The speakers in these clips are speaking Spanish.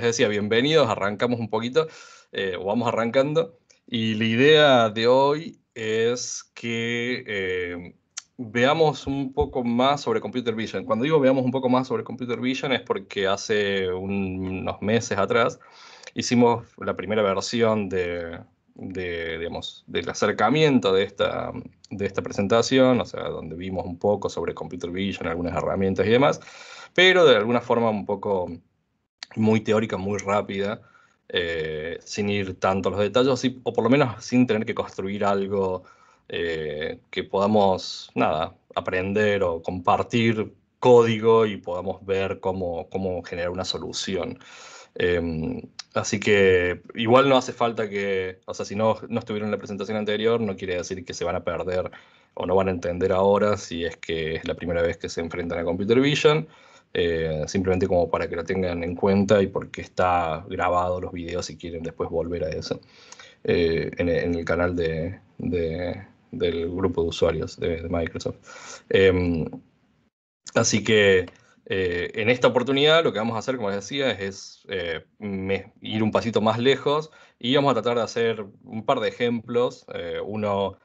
les decía, bienvenidos, arrancamos un poquito eh, vamos arrancando. Y la idea de hoy es que eh, veamos un poco más sobre Computer Vision. Cuando digo veamos un poco más sobre Computer Vision es porque hace unos meses atrás hicimos la primera versión de, de, digamos, del acercamiento de esta, de esta presentación, o sea, donde vimos un poco sobre Computer Vision, algunas herramientas y demás, pero de alguna forma un poco muy teórica, muy rápida, eh, sin ir tanto a los detalles, o por lo menos sin tener que construir algo eh, que podamos, nada, aprender o compartir código y podamos ver cómo, cómo generar una solución. Em, así que igual no hace falta que, o sea, si no, no estuvieron en la presentación anterior, no quiere decir que se van a perder o no van a entender ahora si es que es la primera vez que se enfrentan a Computer Vision. Eh, simplemente como para que lo tengan en cuenta y porque está grabado los videos si quieren después volver a eso eh, en, el canal de, del grupo de usuarios de, Microsoft. Em, así que eh, en esta oportunidad lo que vamos a hacer, como les decía, es, ir un pasito más lejos y vamos a tratar de hacer un par de ejemplos. uno...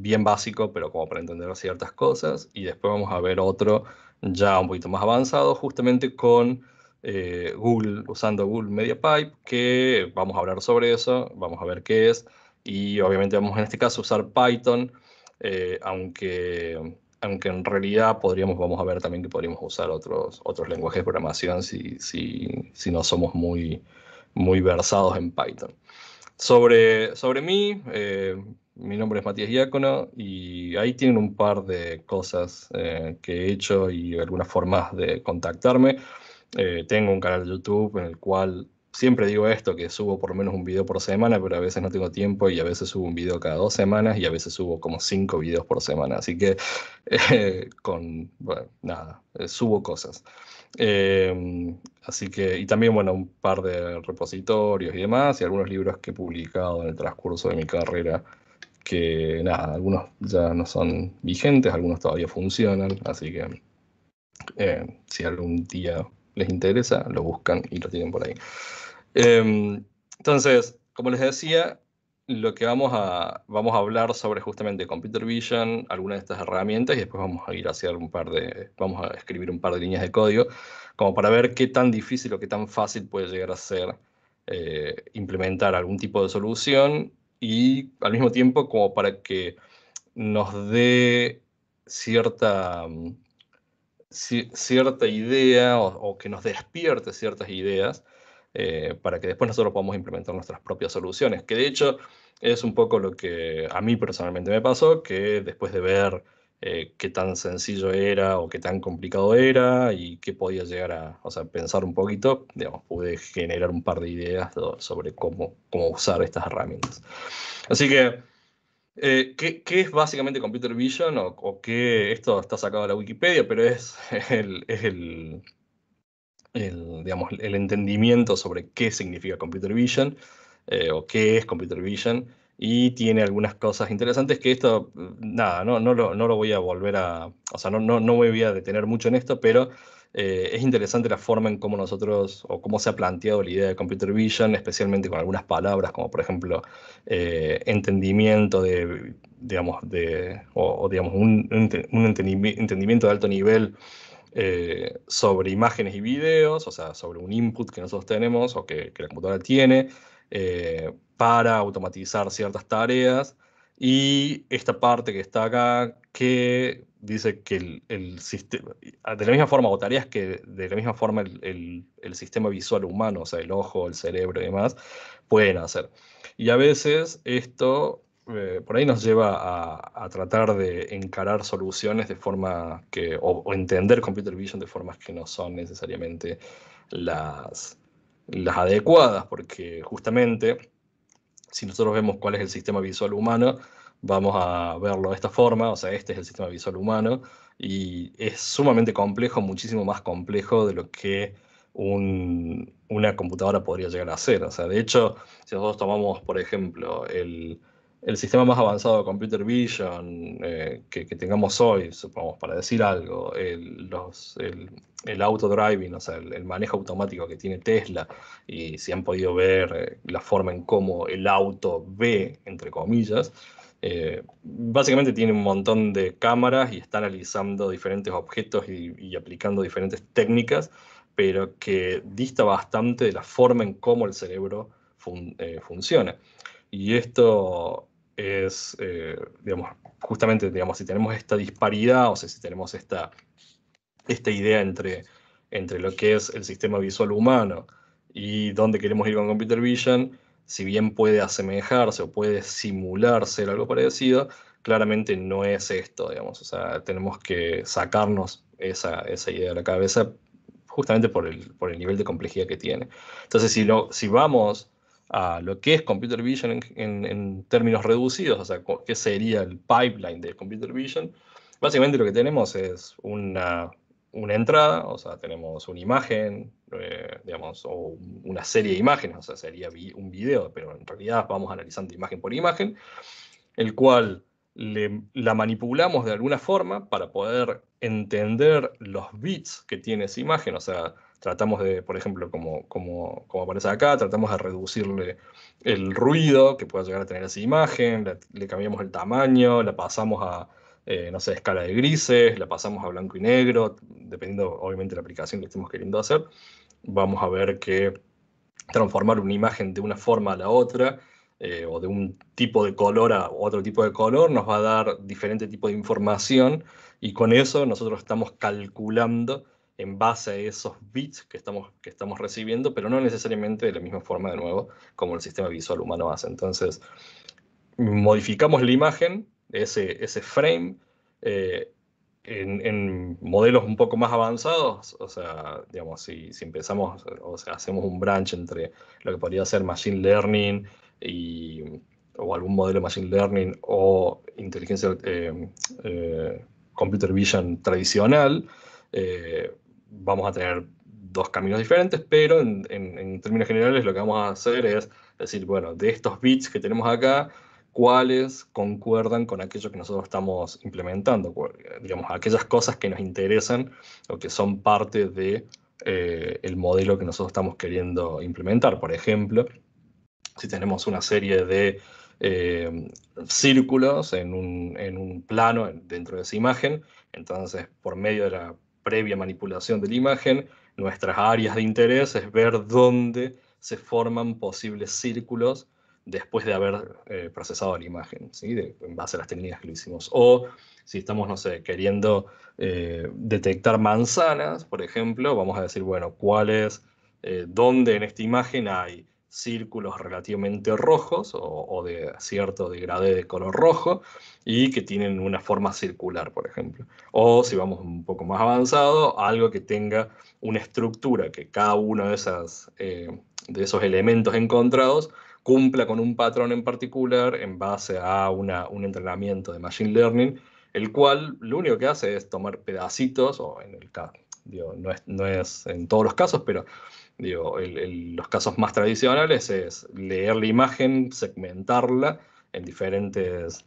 bien básico, pero como para entender ciertas cosas, y después vamos a ver otro ya un poquito más avanzado, justamente con eh, Google, usando Google MediaPipe, que vamos a hablar sobre eso, vamos a ver qué es, y obviamente vamos en este caso a usar Python, eh, aunque, aunque en realidad podríamos, vamos a ver también que podríamos usar otros, otros lenguajes de programación si, si, si no somos muy, muy versados en Python. Sobre, sobre mí, eh, mi nombre es Matías Diácono y ahí tienen un par de cosas eh, que he hecho y algunas formas de contactarme. Eh, tengo un canal de YouTube en el cual siempre digo esto, que subo por lo menos un video por semana, pero a veces no tengo tiempo y a veces subo un video cada dos semanas y a veces subo como cinco videos por semana. Así que con, bueno, nada, subo cosas. Em, así que, y también, bueno, un par de repositorios y demás, y algunos libros que he publicado en el transcurso de mi carrera, que nada, algunos ya no son vigentes, algunos todavía funcionan, así que eh, si algún día les interesa, lo buscan y lo tienen por ahí. Em, entonces, como les decía, lo que vamos a, hablar sobre justamente computer vision, algunas de estas herramientas, y después vamos a ir a un par de, vamos a escribir un par de líneas de código, como para ver qué tan difícil o qué tan fácil puede llegar a ser eh, implementar algún tipo de solución y al mismo tiempo como para que nos dé cierta, mm, cierta idea o que nos despierte ciertas ideas eh, para que después nosotros podamos implementar nuestras propias soluciones, que de hecho es un poco lo que a mí personalmente me pasó, que después de ver eh, qué tan sencillo era o qué tan complicado era y qué podía llegar a pensar un poquito, digamos, pude generar un par de ideas sobre cómo, cómo usar estas herramientas. Así que, eh, ¿qué, es básicamente Computer Vision? O, esto está sacado de la Wikipedia, pero es es el el, digamos, el entendimiento sobre qué significa computer vision eh, o qué es computer vision y tiene algunas cosas interesantes que esto, mm, nada, no, no, lo, no lo voy a volver a, o sea, no, no, no me voy a detener mucho en esto, pero eh, es interesante la forma en cómo nosotros o cómo se ha planteado la idea de computer vision, especialmente con algunas palabras como por ejemplo eh, entendimiento de, digamos, de, digamos, un, un entendimiento de alto nivel eh, sobre imágenes y videos, o sea, sobre un input que nosotros tenemos o que, la computadora tiene, eh, para automatizar ciertas tareas. Y esta parte que está acá, que dice que el, sistema, de la misma forma, o tareas que de la misma forma el, el, sistema visual humano, o sea, el ojo, el cerebro y demás, pueden hacer. Y a veces esto eh, por ahí nos lleva a, tratar de encarar soluciones de forma que, o, entender computer vision de formas que no son necesariamente las, adecuadas, porque justamente si nosotros vemos cuál es el sistema visual humano, vamos a verlo de esta forma, o sea, este es el sistema visual humano, y es sumamente complejo, muchísimo más complejo de lo que una computadora podría llegar a ser. O sea, de hecho, si nosotros tomamos, por ejemplo, el, el sistema más avanzado de computer vision eh, que, tengamos hoy, supongamos, para decir algo, el, los, auto driving, o sea, el, manejo automático que tiene Tesla, y si han podido ver eh, la forma en cómo el auto ve, entre comillas, eh, básicamente tiene un montón de cámaras y está analizando diferentes objetos y, aplicando diferentes técnicas, pero que dista bastante de la forma en cómo el cerebro funciona. Y esto es, eh, digamos, justamente, digamos, si tenemos esta disparidad, o sea, si tenemos esta, esta idea entre, entre lo que es el sistema visual humano y dónde queremos ir con Computer Vision, si bien puede asemejarse o puede simular ser algo parecido, claramente no es esto, digamos, o sea, tenemos que sacarnos esa, idea de la cabeza justamente por el, por el nivel de complejidad que tiene. Entonces, si, si vamos a lo que es computer vision en, términos reducidos, o sea, qué sería el pipeline de computer vision. Básicamente lo que tenemos es una, entrada, o sea, tenemos una imagen, eh, digamos, o una serie de imágenes, o sea, sería un video, pero en realidad vamos analizando imagen por imagen, el cual la manipulamos de alguna forma para poder entender los bits que tiene esa imagen, o sea, Tratamos de, por ejemplo, como, aparece acá, tratamos de reducirle el ruido que pueda llegar a tener esa imagen, le, cambiamos el tamaño, la pasamos a, eh, no sé, escala de grises, la pasamos a blanco y negro, dependiendo obviamente de la aplicación que estemos queriendo hacer. Vamos a ver que transformar una imagen de una forma a la otra eh, o de un tipo de color a otro tipo de color, nos va a dar diferente tipo de información y con eso nosotros estamos calculando en base a esos bits que estamos, que estamos recibiendo, pero no necesariamente de la misma forma de nuevo como el sistema visual humano hace. Entonces, modificamos la imagen, ese, ese frame, eh, en, modelos un poco más avanzados, o sea, digamos, si, empezamos, o sea, hacemos un branch entre lo que podría ser Machine Learning y, o algún modelo de Machine Learning o inteligencia, eh, eh, computer vision tradicional, vamos a tener dos caminos diferentes, pero en, términos generales lo que vamos a hacer es decir, bueno, de estos bits que tenemos acá, cuáles concuerdan con aquello que nosotros estamos implementando, digamos, aquellas cosas que nos interesan o que son parte de eh, el modelo que nosotros estamos queriendo implementar. Por ejemplo, si tenemos una serie de eh, círculos en un, en un plano dentro de esa imagen, entonces por medio de la previa manipulación de la imagen, nuestras áreas de interés es ver dónde se forman posibles círculos después de haber eh, procesado la imagen, en base a las técnicas que lo hicimos. O si estamos, no sé, queriendo eh, detectar manzanas, por ejemplo, vamos a decir, bueno, ¿cuál es, eh, dónde en esta imagen hay círculos relativamente rojos o, de cierto degradé de color rojo y que tienen una forma circular, por ejemplo. O si vamos un poco más avanzado, algo que tenga una estructura, que cada uno de, esas, eh, de esos elementos encontrados cumpla con un patrón en particular en base a un entrenamiento de Machine Learning, el cual lo único que hace es tomar pedacitos, o en el caso, no, es, no es en todos los casos, pero Digo, los casos más tradicionales es leer la imagen, segmentarla en diferentes,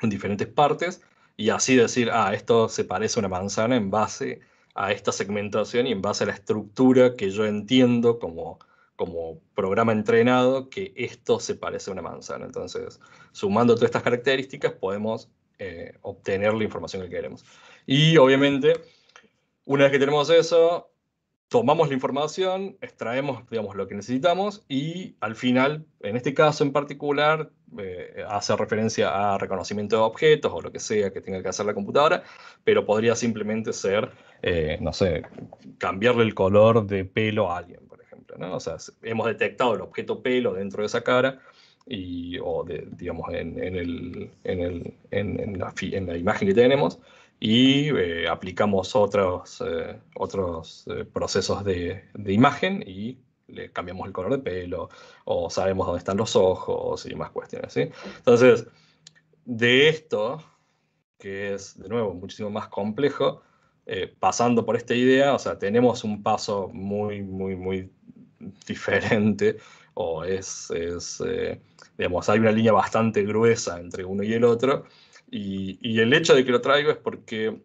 en diferentes partes y así decir, ah, esto se parece a una manzana en base a esta segmentación y en base a la estructura que yo entiendo como, como programa entrenado que esto se parece a una manzana. Entonces, sumando todas estas características podemos eh, obtener la información que queremos. Y obviamente, una vez que tenemos eso, tomamos la información, extraemos digamos, lo que necesitamos y al final, en este caso en particular, eh, hace referencia a reconocimiento de objetos o lo que sea que tenga que hacer la computadora, pero podría simplemente ser, eh, no sé, cambiarle el color de pelo a alguien, por ejemplo. O sea, hemos detectado el objeto pelo dentro de esa cara. Y, o digamos en, en, el, en, el, en la imagen que tenemos, y eh, aplicamos otros, eh, otros eh, procesos de, imagen y le cambiamos el color de pelo o sabemos dónde están los ojos y más cuestiones. Entonces, de esto, que es de nuevo muchísimo más complejo, pasando por esta idea, o sea, tenemos un paso muy, muy, muy diferente o es, es digamos, hay una línea bastante gruesa entre uno y el otro y, el hecho de que lo traigo es porque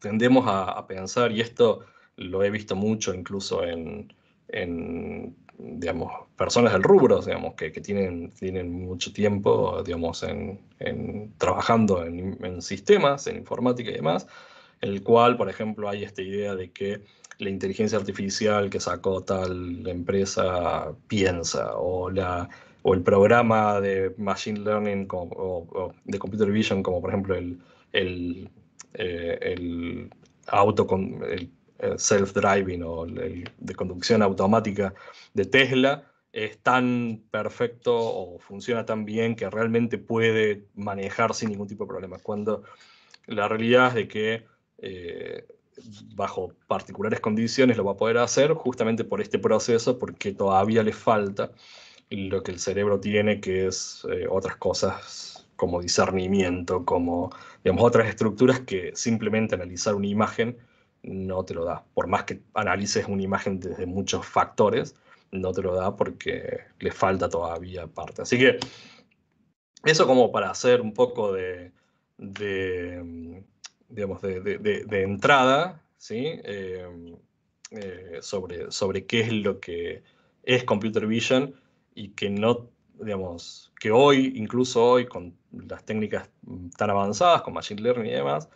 tendemos a, pensar, y esto lo he visto mucho incluso en, digamos, personas del rubro, digamos, que, tienen, tienen mucho tiempo, digamos, en, trabajando en, en, sistemas, en informática y demás, el cual, por ejemplo, hay esta idea de que la inteligencia artificial que sacó tal empresa piensa, o la o el programa de Machine Learning o, de Computer Vision, como por ejemplo el, el, eh, el auto con el, self-driving o el, de conducción automática de Tesla, es tan perfecto o funciona tan bien que realmente puede manejar sin ningún tipo de problema. Cuando la realidad es de que eh, bajo particulares condiciones lo va a poder hacer justamente por este proceso, porque todavía le falta lo que el cerebro tiene, que es eh, otras cosas como discernimiento, como otras estructuras que simplemente analizar una imagen no te lo da. Por más que analices una imagen desde muchos factores, no te lo da porque le falta todavía parte. Así que eso como para hacer un poco de, entrada, ¿sí? Eh, eh, sobre, sobre qué es lo que es Computer Vision y que no, digamos, que hoy, incluso hoy, con las técnicas tan avanzadas, con Machine Learning y demás,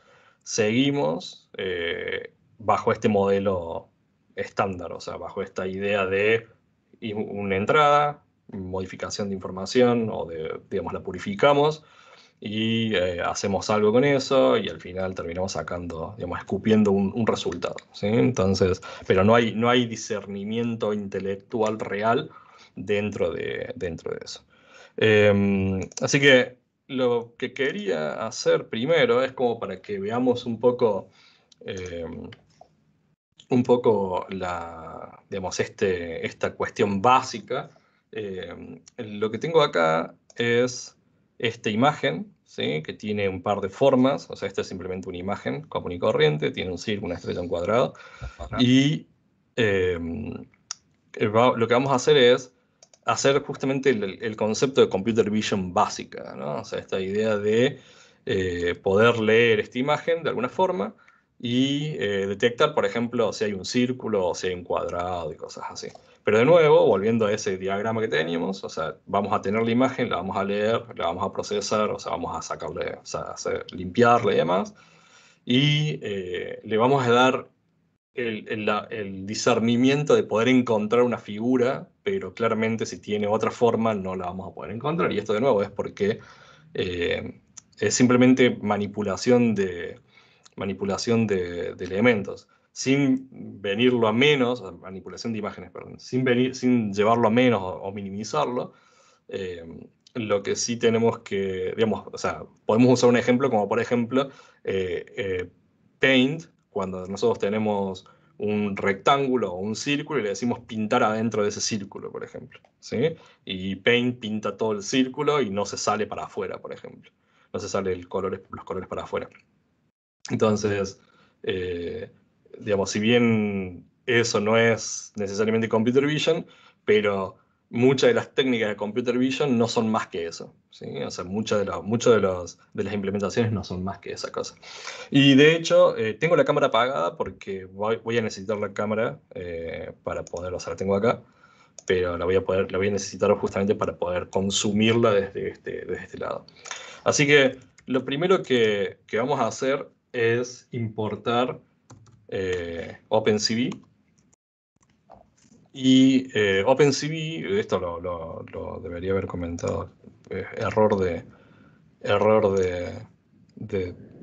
seguimos eh, bajo este modelo estándar, o sea, bajo esta idea de una entrada, modificación de información o de, digamos, la purificamos y eh, hacemos algo con eso y al final terminamos sacando, digamos, escupiendo un, un resultado, ¿sí? Entonces, pero no hay, no hay discernimiento intelectual real dentro de, dentro de eso. Em, así que lo que quería hacer primero es como para que veamos un poco, em, un poco la, este, esta cuestión básica. Em, lo que tengo acá es esta imagen, que tiene un par de formas, o sea, esta es simplemente una imagen común y corriente, tiene un círculo, una estrella, un cuadrado, y lo que vamos a hacer es hacer justamente el, concepto de computer vision básica, ¿no? O sea, esta idea de eh, poder leer esta imagen de alguna forma y eh, detectar, por ejemplo, si hay un círculo o si hay un cuadrado y cosas así. Pero de nuevo, volviendo a ese diagrama que teníamos, o sea, vamos a tener la imagen, la vamos a leer, la vamos a procesar, o sea, vamos a sacarle, o sea, limpiarle y demás, y eh, le vamos a dar el, discernimiento de poder encontrar una figura, pero claramente si tiene otra forma no la vamos a poder encontrar. Y esto de nuevo es porque eh, es simplemente manipulación de, manipulación de, elementos, sin venirlo a menos, manipulación de imágenes, perdón, sin, venir, sin llevarlo a menos o, minimizarlo. Eh, lo que sí tenemos que, digamos, o sea, podemos usar un ejemplo como por ejemplo eh, Paint, cuando nosotros tenemos un rectángulo o un círculo y le decimos pintar adentro de ese círculo, por ejemplo. ¿sí? Y Paint pinta todo el círculo y no se sale para afuera, por ejemplo. No se sale color, los colores para afuera. Entonces, eh, digamos, si bien eso no es necesariamente Computer Vision, pero muchas de las técnicas de computer vision no son más que eso. ¿sí? O sea, muchas de, de, de las implementaciones no son más que esa cosa. Y de hecho, eh, tengo la cámara apagada porque voy, a necesitar la cámara eh, para poder, o sea, la tengo acá, pero la voy a, poder, la voy a necesitar justamente para poder consumirla desde este, desde este lado. Así que lo primero que, vamos a hacer es importar eh, OpenCV y eh, OpenCV, esto lo, debería haber comentado, eh, error de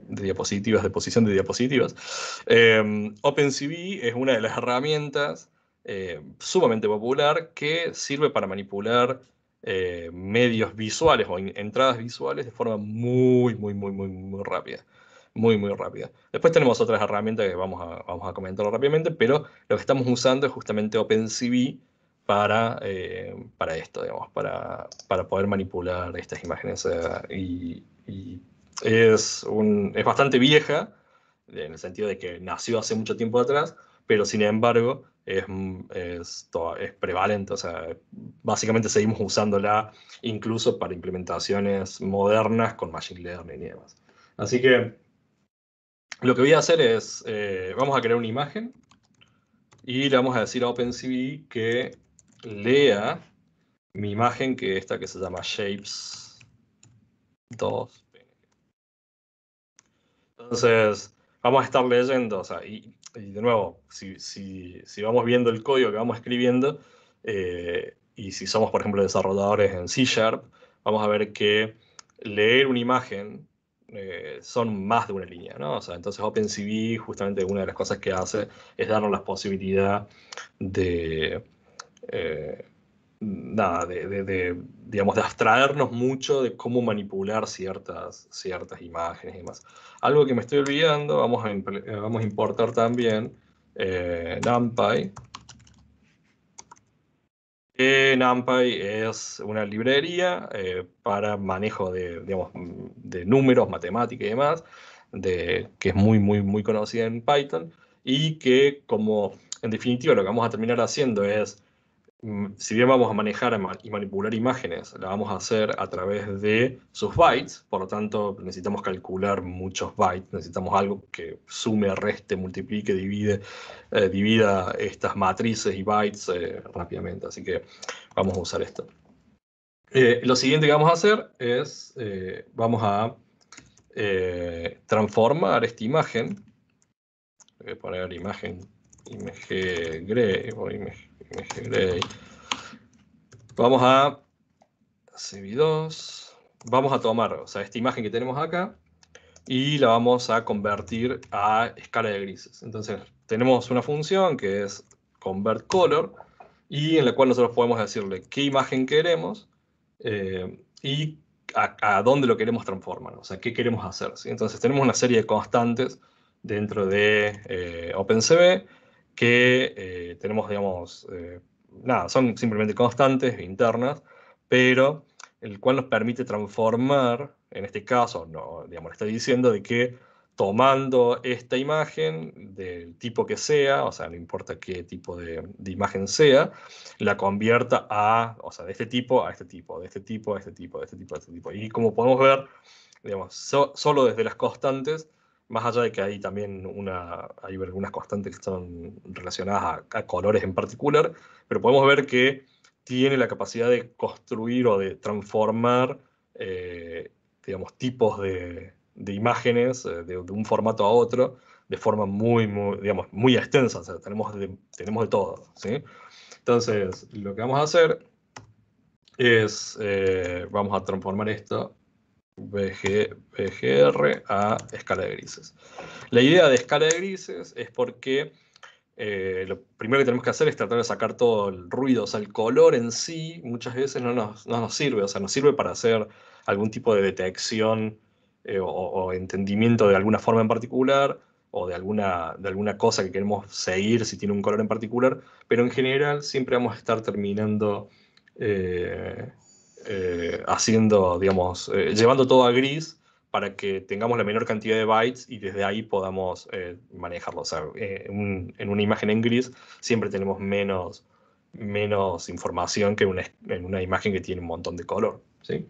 diapositivas, de posición de diapositivas. Em, OpenCV es una de las herramientas eh, sumamente popular que sirve para manipular medios visuales o entradas visuales de forma muy, muy, muy, muy, muy rápida muy, muy rápida. Después tenemos otras herramientas que vamos a, vamos a comentar rápidamente, pero lo que estamos usando es justamente OpenCV para, eh, para esto, digamos, para, para poder manipular estas imágenes. y, es, un, es bastante vieja, en el sentido de que nació hace mucho tiempo atrás, pero sin embargo es, es, es prevalente, o sea, básicamente seguimos usándola incluso para implementaciones modernas con Machine Learning y demás. Así que lo que voy a hacer es, eh, vamos a crear una imagen y le vamos a decir a OpenCV que lea mi imagen, que esta que se llama Shapes 2. Entonces, vamos a estar leyendo, o sea, y, de nuevo, si, si, vamos viendo el código que vamos escribiendo, eh, y si somos, por ejemplo, desarrolladores en C Sharp, vamos a ver que leer una imagen eh, son más de una línea, ¿no? O sea, entonces OpenCV, justamente una de las cosas que hace es darnos la posibilidad de, eh, nada, de, digamos, de abstraernos mucho de cómo manipular ciertas, ciertas imágenes y demás. Algo que me estoy olvidando, vamos a, eh, vamos a importar también NumPy eh, NumPy es una librería eh, para manejo de, de números, matemática y demás, que es muy, muy, muy conocida en Python y que como en definitiva lo que vamos a terminar haciendo es Mm, si bien vamos a manejar y manipular imágenes, la vamos a hacer a través de sus bytes, por lo tanto necesitamos calcular muchos bytes, necesitamos algo que sume, reste, multiplique, divide, eh, divida estas matrices y bytes eh, rápidamente, así que vamos a usar esto. Eh, lo siguiente que vamos a hacer es, vamos a transformar esta imagen, voy a poner imagen Vamos a CV2. Vamos a tomar, o sea, esta imagen que tenemos acá y la vamos a convertir a escala de grises. Entonces, tenemos una función que es convert color y en la cual nosotros podemos decirle qué imagen queremos eh, y a, dónde lo queremos transformar, o sea, qué queremos hacer. Entonces tenemos una serie de constantes dentro de eh, OpenCV que eh, tenemos, digamos, eh, nada, son simplemente constantes e internas, pero el cual nos permite transformar, en este caso, no, digamos, estoy diciendo de que tomando esta imagen del tipo que sea, o sea, no importa qué tipo de, imagen sea, la convierta a, o sea, de este tipo a este tipo, de este tipo a este tipo, de este tipo a este tipo. Y como podemos ver, digamos, solo desde las constantes más allá de que hay también una, hay algunas constantes que están relacionadas a, colores en particular, pero podemos ver que tiene la capacidad de construir o de transformar, eh, digamos, tipos de, imágenes eh, de, un formato a otro de forma muy, muy digamos, muy extensa, tenemos de, tenemos de todo, Entonces, lo que vamos a hacer es, eh, vamos a transformar esto VG, a escala de grises. La idea de escala de grises es porque eh, lo primero que tenemos que hacer es tratar de sacar todo el ruido, o sea, el color en sí muchas veces no nos, no nos sirve, o sea, nos sirve para hacer algún tipo de detección eh, o, entendimiento de alguna forma en particular o de alguna, de alguna cosa que queremos seguir si tiene un color en particular, pero en general siempre vamos a estar terminando... Eh, eh, haciendo, digamos, eh, llevando todo a gris para que tengamos la menor cantidad de bytes y desde ahí podamos eh, manejarlo. O sea, en una imagen en gris siempre tenemos menos, menos información que en una imagen que tiene un montón de color. ¿sí?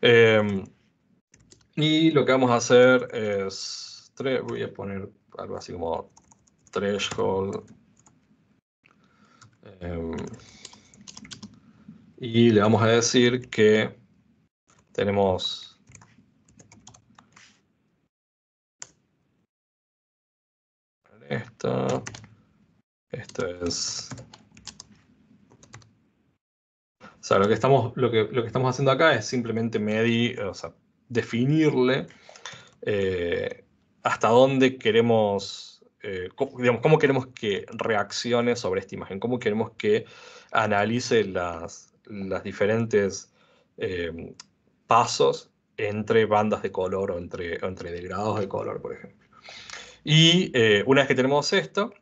Em, y lo que vamos a hacer es, voy a poner algo así como threshold. Em, y le vamos a decir que tenemos esto, esto es o sea, lo que estamos, lo que, lo que estamos haciendo acá es simplemente medir, o sea, definirle eh, hasta dónde queremos, eh, digamos, cómo queremos que reaccione sobre esta imagen, cómo queremos que analice las, las diferentes eh, pasos entre bandas de color o entre, entre degradados de color, por ejemplo. Y eh, una vez que tenemos esto,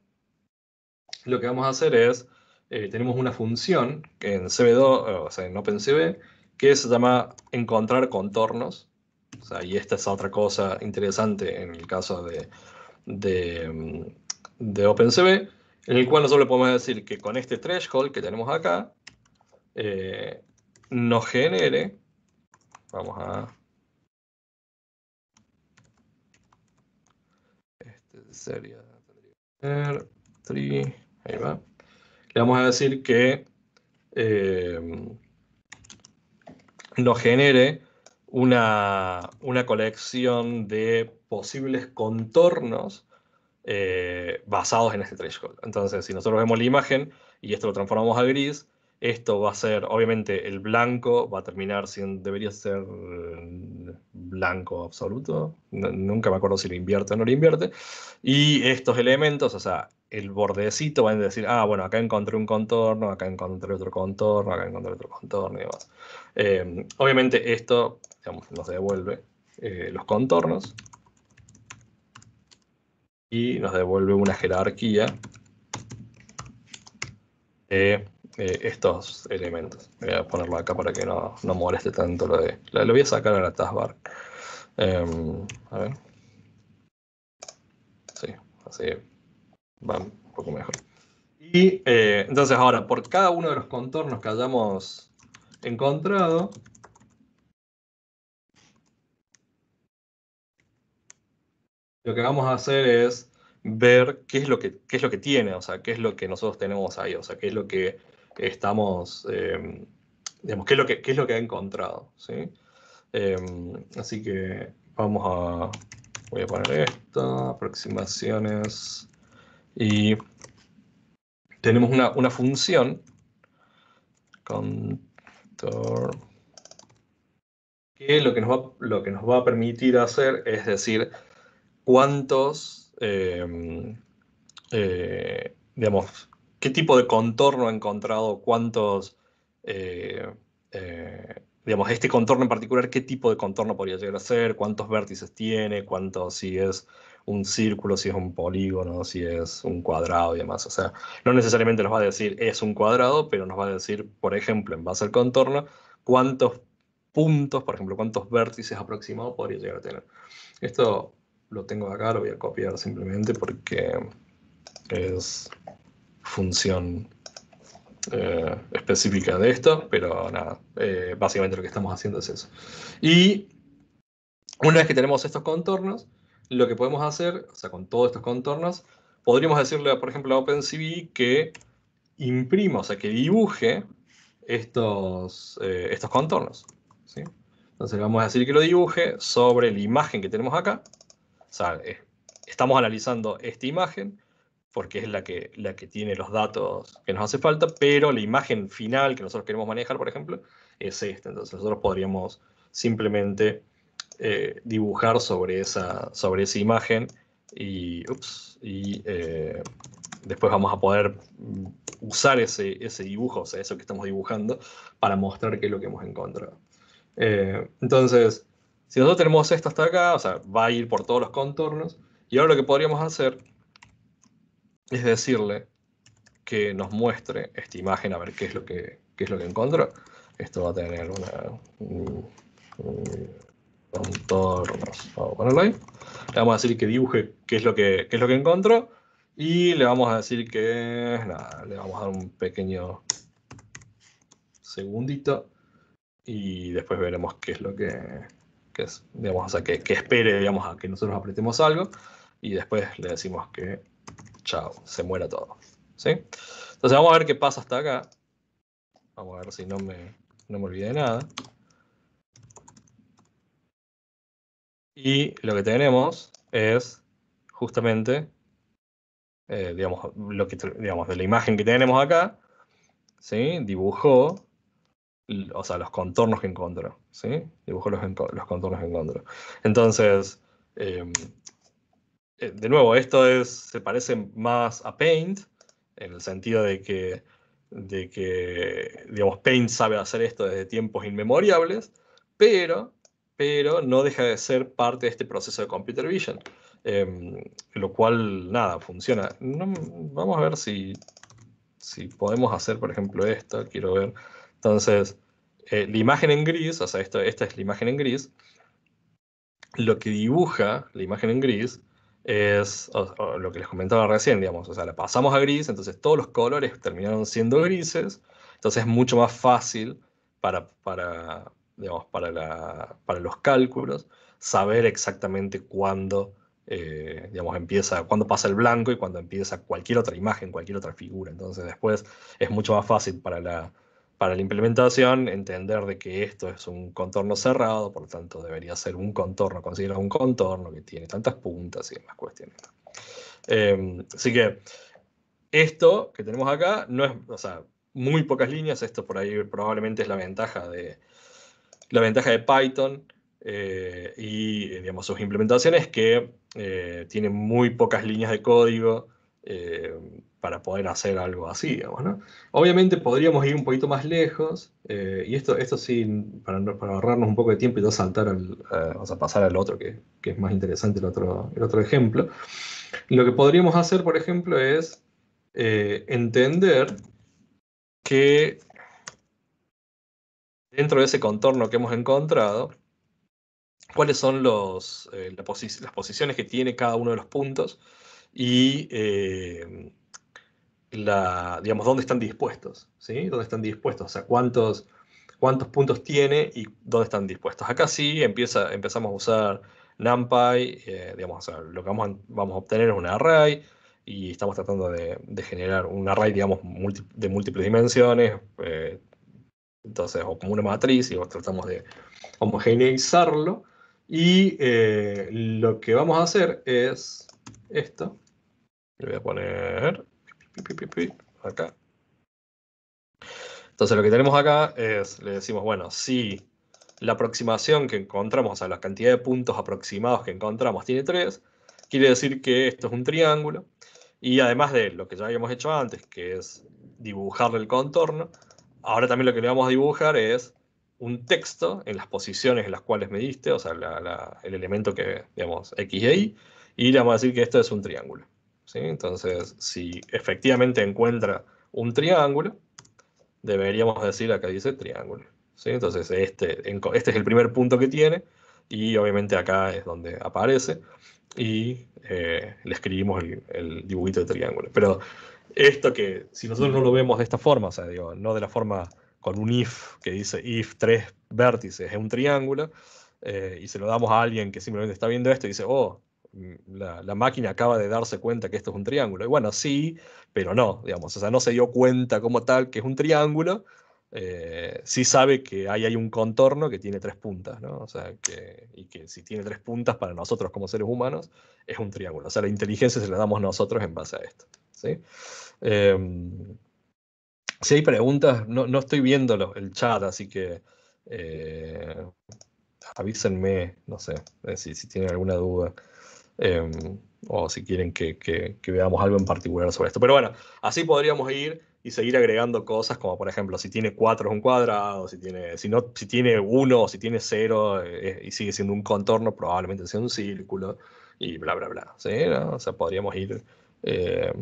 lo que vamos a hacer es, eh, tenemos una función en CB2, o OpenCV, que se llama encontrar contornos. y esta es otra cosa interesante en el caso de, de, mm, de OpenCV, en el cual nosotros podemos decir que con este threshold que tenemos acá, eh, nos genere, vamos a este sería ahí va. Le vamos a decir que eh, nos genere una, una, colección de posibles contornos eh, basados en este threshold. Entonces, si nosotros vemos la imagen y esto lo transformamos a gris, esto va a ser, obviamente, el blanco va a terminar siendo, debería ser eh, blanco absoluto. nunca me acuerdo si lo invierte o no lo invierte. Y estos elementos, o sea, el bordecito van a decir, ah, bueno, acá encontré un contorno, acá encontré otro contorno, acá encontré otro contorno y demás. Eh, obviamente esto nos devuelve eh, los contornos y nos devuelve una jerarquía eh, estos elementos. Voy a ponerlo acá para que no, moleste tanto lo de... Lo, voy a sacar a la taskbar. Em, a ver. Sí, así va un poco mejor. Y eh, entonces ahora, por cada uno de los contornos que hayamos encontrado, lo que vamos a hacer es ver qué es lo que, qué es lo que tiene, o sea, qué es lo que nosotros tenemos ahí, o sea, qué es lo que estamos, eh, digamos, qué es lo que, es lo que ha encontrado. ¿sí? Eh, así que vamos a, voy a poner esto, aproximaciones, y tenemos una, función, contor, que lo que, nos va, lo que nos va a permitir hacer es decir cuántos, eh, digamos, qué tipo de contorno ha encontrado, cuántos, eh, eh, digamos, este contorno en particular, qué tipo de contorno podría llegar a ser, cuántos vértices tiene, cuántos, si es un círculo, si es un polígono, si es un cuadrado y demás. O sea, no necesariamente nos va a decir es un cuadrado, pero nos va a decir, por ejemplo, en base al contorno, cuántos puntos, por ejemplo, cuántos vértices aproximados podría llegar a tener. Esto lo tengo acá, lo voy a copiar simplemente porque es función eh, específica de esto, pero nada, eh, básicamente lo que estamos haciendo es eso. Y una vez que tenemos estos contornos, lo que podemos hacer, o sea, con todos estos contornos, podríamos decirle, por ejemplo, a OpenCV que imprima, o sea, que dibuje estos, eh, estos contornos. Entonces vamos a decir que lo dibuje sobre la imagen que tenemos acá. O sea, estamos analizando esta imagen, porque es la que, la que tiene los datos que nos hace falta, pero la imagen final que nosotros queremos manejar, por ejemplo, es esta. Entonces nosotros podríamos simplemente eh, dibujar sobre esa, sobre esa imagen y, eh, después vamos a poder usar ese, ese, dibujo, o sea, eso que estamos dibujando, para mostrar qué es lo que hemos encontrado. Eh, entonces, si nosotros tenemos esto hasta acá, o sea, va a ir por todos los contornos, y ahora lo que podríamos hacer es decirle que nos muestre esta imagen, a ver qué es lo que, es lo que encontró. Esto va a tener una... Un, contorno. Le vamos a decir que dibuje qué es lo que, es lo que encontró y le vamos a decir que, le vamos a dar un pequeño segundito y después veremos qué es lo que, qué que, espere, digamos, a que nosotros apretemos algo y después le decimos que chao, se muera todo. ¿sí? Entonces vamos a ver qué pasa hasta acá. Vamos a ver si no me, no olvidé de nada. Y lo que tenemos es justamente, eh, digamos, lo que, digamos, de la imagen que tenemos acá, ¿sí? dibujó, o sea, los contornos que encontró. ¿sí? Dibujó los, contornos que encontró. Entonces, em, eh, de nuevo, esto es, se parece más a Paint, en el sentido de que, de que, digamos, Paint sabe hacer esto desde tiempos inmemorables, pero, pero no deja de ser parte de este proceso de Computer Vision, em, lo cual, nada, funciona. vamos a ver si, si podemos hacer, por ejemplo, esto, quiero ver. Entonces, eh, la imagen en gris, o sea, esta es la imagen en gris, lo que dibuja la imagen en gris es lo que les comentaba recién, digamos, o sea, la pasamos a gris, entonces todos los colores terminaron siendo grises, entonces es mucho más fácil para, para, digamos, para, la, para los cálculos saber exactamente cuándo, eh, digamos, empieza, cuándo pasa el blanco y cuándo empieza cualquier otra imagen, cualquier otra figura. Entonces después es mucho más fácil para la para la implementación entender de que esto es un contorno cerrado, por lo tanto debería ser un contorno, considera un contorno que tiene tantas puntas y demás cuestiones. Em, así que esto que tenemos acá no es, o sea, muy pocas líneas, esto por ahí probablemente es la ventaja de, la ventaja de Python eh, y digamos, sus implementaciones que eh, tienen muy pocas líneas de código eh, para poder hacer algo así, Obviamente podríamos ir un poquito más lejos, eh, y esto, esto sí, para, ahorrarnos un poco de tiempo y no saltar al, pasar al otro, que, es más interesante el otro, el otro ejemplo. Lo que podríamos hacer, por ejemplo, es eh, entender que dentro de ese contorno que hemos encontrado, cuáles son los, las posiciones que tiene cada uno de los puntos, y eh, la, digamos, dónde están dispuestos, ¿sí? ¿Dónde están dispuestos? O sea, cuántos, cuántos puntos tiene y dónde están dispuestos. Acá sí empieza, empezamos a usar NumPy, eh, digamos, lo que vamos a, vamos a obtener es un array y estamos tratando de, generar un array, digamos, de múltiples dimensiones, eh, entonces, o como una matriz, y tratamos de homogeneizarlo. Y lo que vamos a hacer es esto. Le voy a poner acá. Entonces lo que tenemos acá es, le decimos, bueno, si la aproximación que encontramos, o sea, la cantidad de puntos aproximados que encontramos tiene 3, quiere decir que esto es un triángulo. Y además de lo que ya habíamos hecho antes, que es dibujarle el contorno, ahora también lo que le vamos a dibujar es un texto en las posiciones en las cuales me diste, o sea, el elemento que, digamos, X y Y, y le vamos a decir que esto es un triángulo. Entonces, si efectivamente encuentra un triángulo, deberíamos decir, acá dice triángulo. ¿sí? Entonces, este, este es el primer punto que tiene y obviamente acá es donde aparece y eh, le escribimos el, dibujito de triángulo. Pero esto que, si nosotros no lo vemos de esta forma, o sea, digo, no de la forma con un if que dice if tres vértices es un triángulo, eh, y se lo damos a alguien que simplemente está viendo esto y dice, oh, Mm, la, máquina acaba de darse cuenta que esto es un triángulo. Y bueno, sí, pero no, digamos, o sea, no se dio cuenta como tal que es un triángulo. Eh, sí sabe que ahí hay un contorno que tiene tres puntas, ¿no? O sea, que, y que si tiene tres puntas para nosotros como seres humanos, es un triángulo. O sea, la inteligencia se la damos nosotros en base a esto, ¿sí? Em, si hay preguntas, no, estoy viendo el chat, así que eh, avísenme, no sé, eh, si tienen alguna duda. Em, o si quieren que, veamos algo en particular sobre esto. Pero bueno, así podríamos ir y seguir agregando cosas como por ejemplo si tiene 4 es un cuadrado, si tiene, si no, si tiene 1 o si tiene 0 eh, y sigue siendo un contorno, probablemente sea un círculo y bla, bla, bla. O sea, podríamos ir, eh,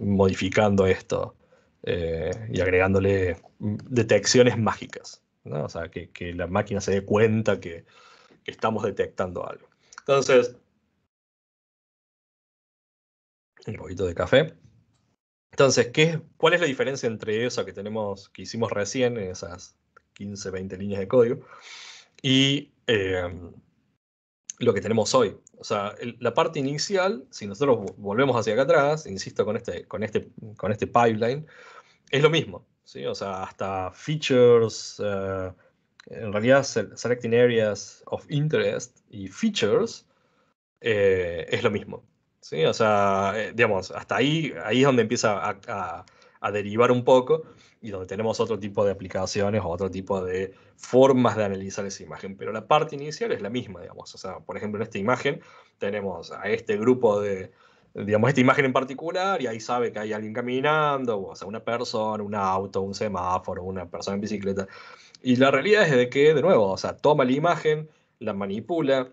modificando esto eh, y agregándole detecciones mágicas. O sea, que, la máquina se dé cuenta que estamos detectando algo. Entonces, un poquito de café. Entonces, ¿qué, ¿cuál es la diferencia entre eso que tenemos, que hicimos recién, en esas 15, 20 líneas de código, y em, lo que tenemos hoy? O sea, la parte inicial, si nosotros volvemos hacia acá atrás, insisto con este, con este, con este pipeline, es lo mismo. ¿sí? O sea, hasta features, eh, en realidad Selecting Areas of Interest y Features eh, es lo mismo. ¿sí? O sea, eh, digamos, hasta ahí, ahí es donde empieza a, a, derivar un poco y donde tenemos otro tipo de aplicaciones o otro tipo de formas de analizar esa imagen. Pero la parte inicial es la misma, digamos. O sea, por ejemplo, en esta imagen tenemos a este grupo de, digamos, esta imagen en particular y ahí sabe que hay alguien caminando, o sea, una persona, un auto, un semáforo, una persona en bicicleta. Y la realidad es de que, de nuevo, o sea, toma la imagen, la manipula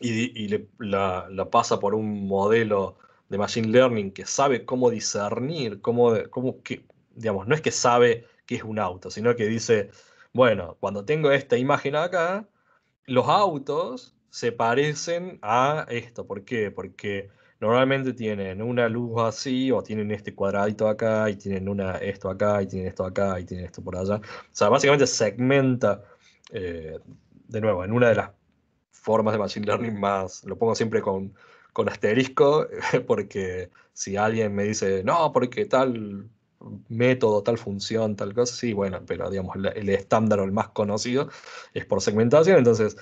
y, la, pasa por un modelo de Machine Learning que sabe cómo discernir, cómo, cómo que, digamos, no es que sabe que es un auto, sino que dice, bueno, cuando tengo esta imagen acá, los autos se parecen a esto. ¿Por qué? Porque normalmente tienen una luz así, o tienen este cuadradito acá, y tienen una, esto acá, y tienen esto acá, y tienen esto por allá. O sea, básicamente segmenta, eh, de nuevo, en una de las formas de Machine Learning más, lo pongo siempre con, con asterisco, porque si alguien me dice, no, porque tal método, tal función, tal cosa, sí, bueno, pero digamos, el estándar o el más conocido es por segmentación, entonces,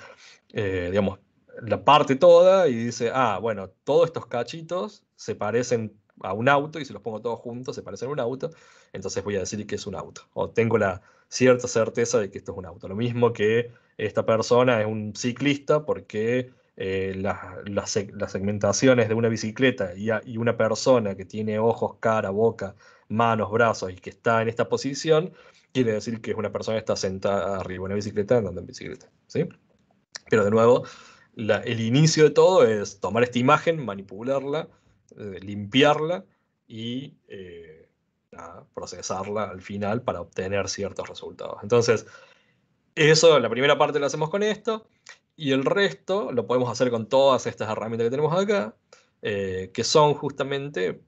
eh, digamos, la parte toda y dice, ah, bueno, todos estos cachitos se parecen a un auto y si los pongo todos juntos se parecen a un auto, entonces voy a decir que es un auto. O tengo la cierta certeza de que esto es un auto. Lo mismo que esta persona es un ciclista porque eh, las, segmentaciones de una bicicleta y, una persona que tiene ojos, cara, boca, manos, brazos y que está en esta posición, quiere decir que es una persona que está sentada arriba de una bicicleta andando en bicicleta. ¿sí? Pero de nuevo, el inicio de todo es tomar esta imagen, manipularla, eh, limpiarla y eh, procesarla al final para obtener ciertos resultados. Entonces, eso, la primera parte lo hacemos con esto y el resto lo podemos hacer con todas estas herramientas que tenemos acá, eh, que son justamente,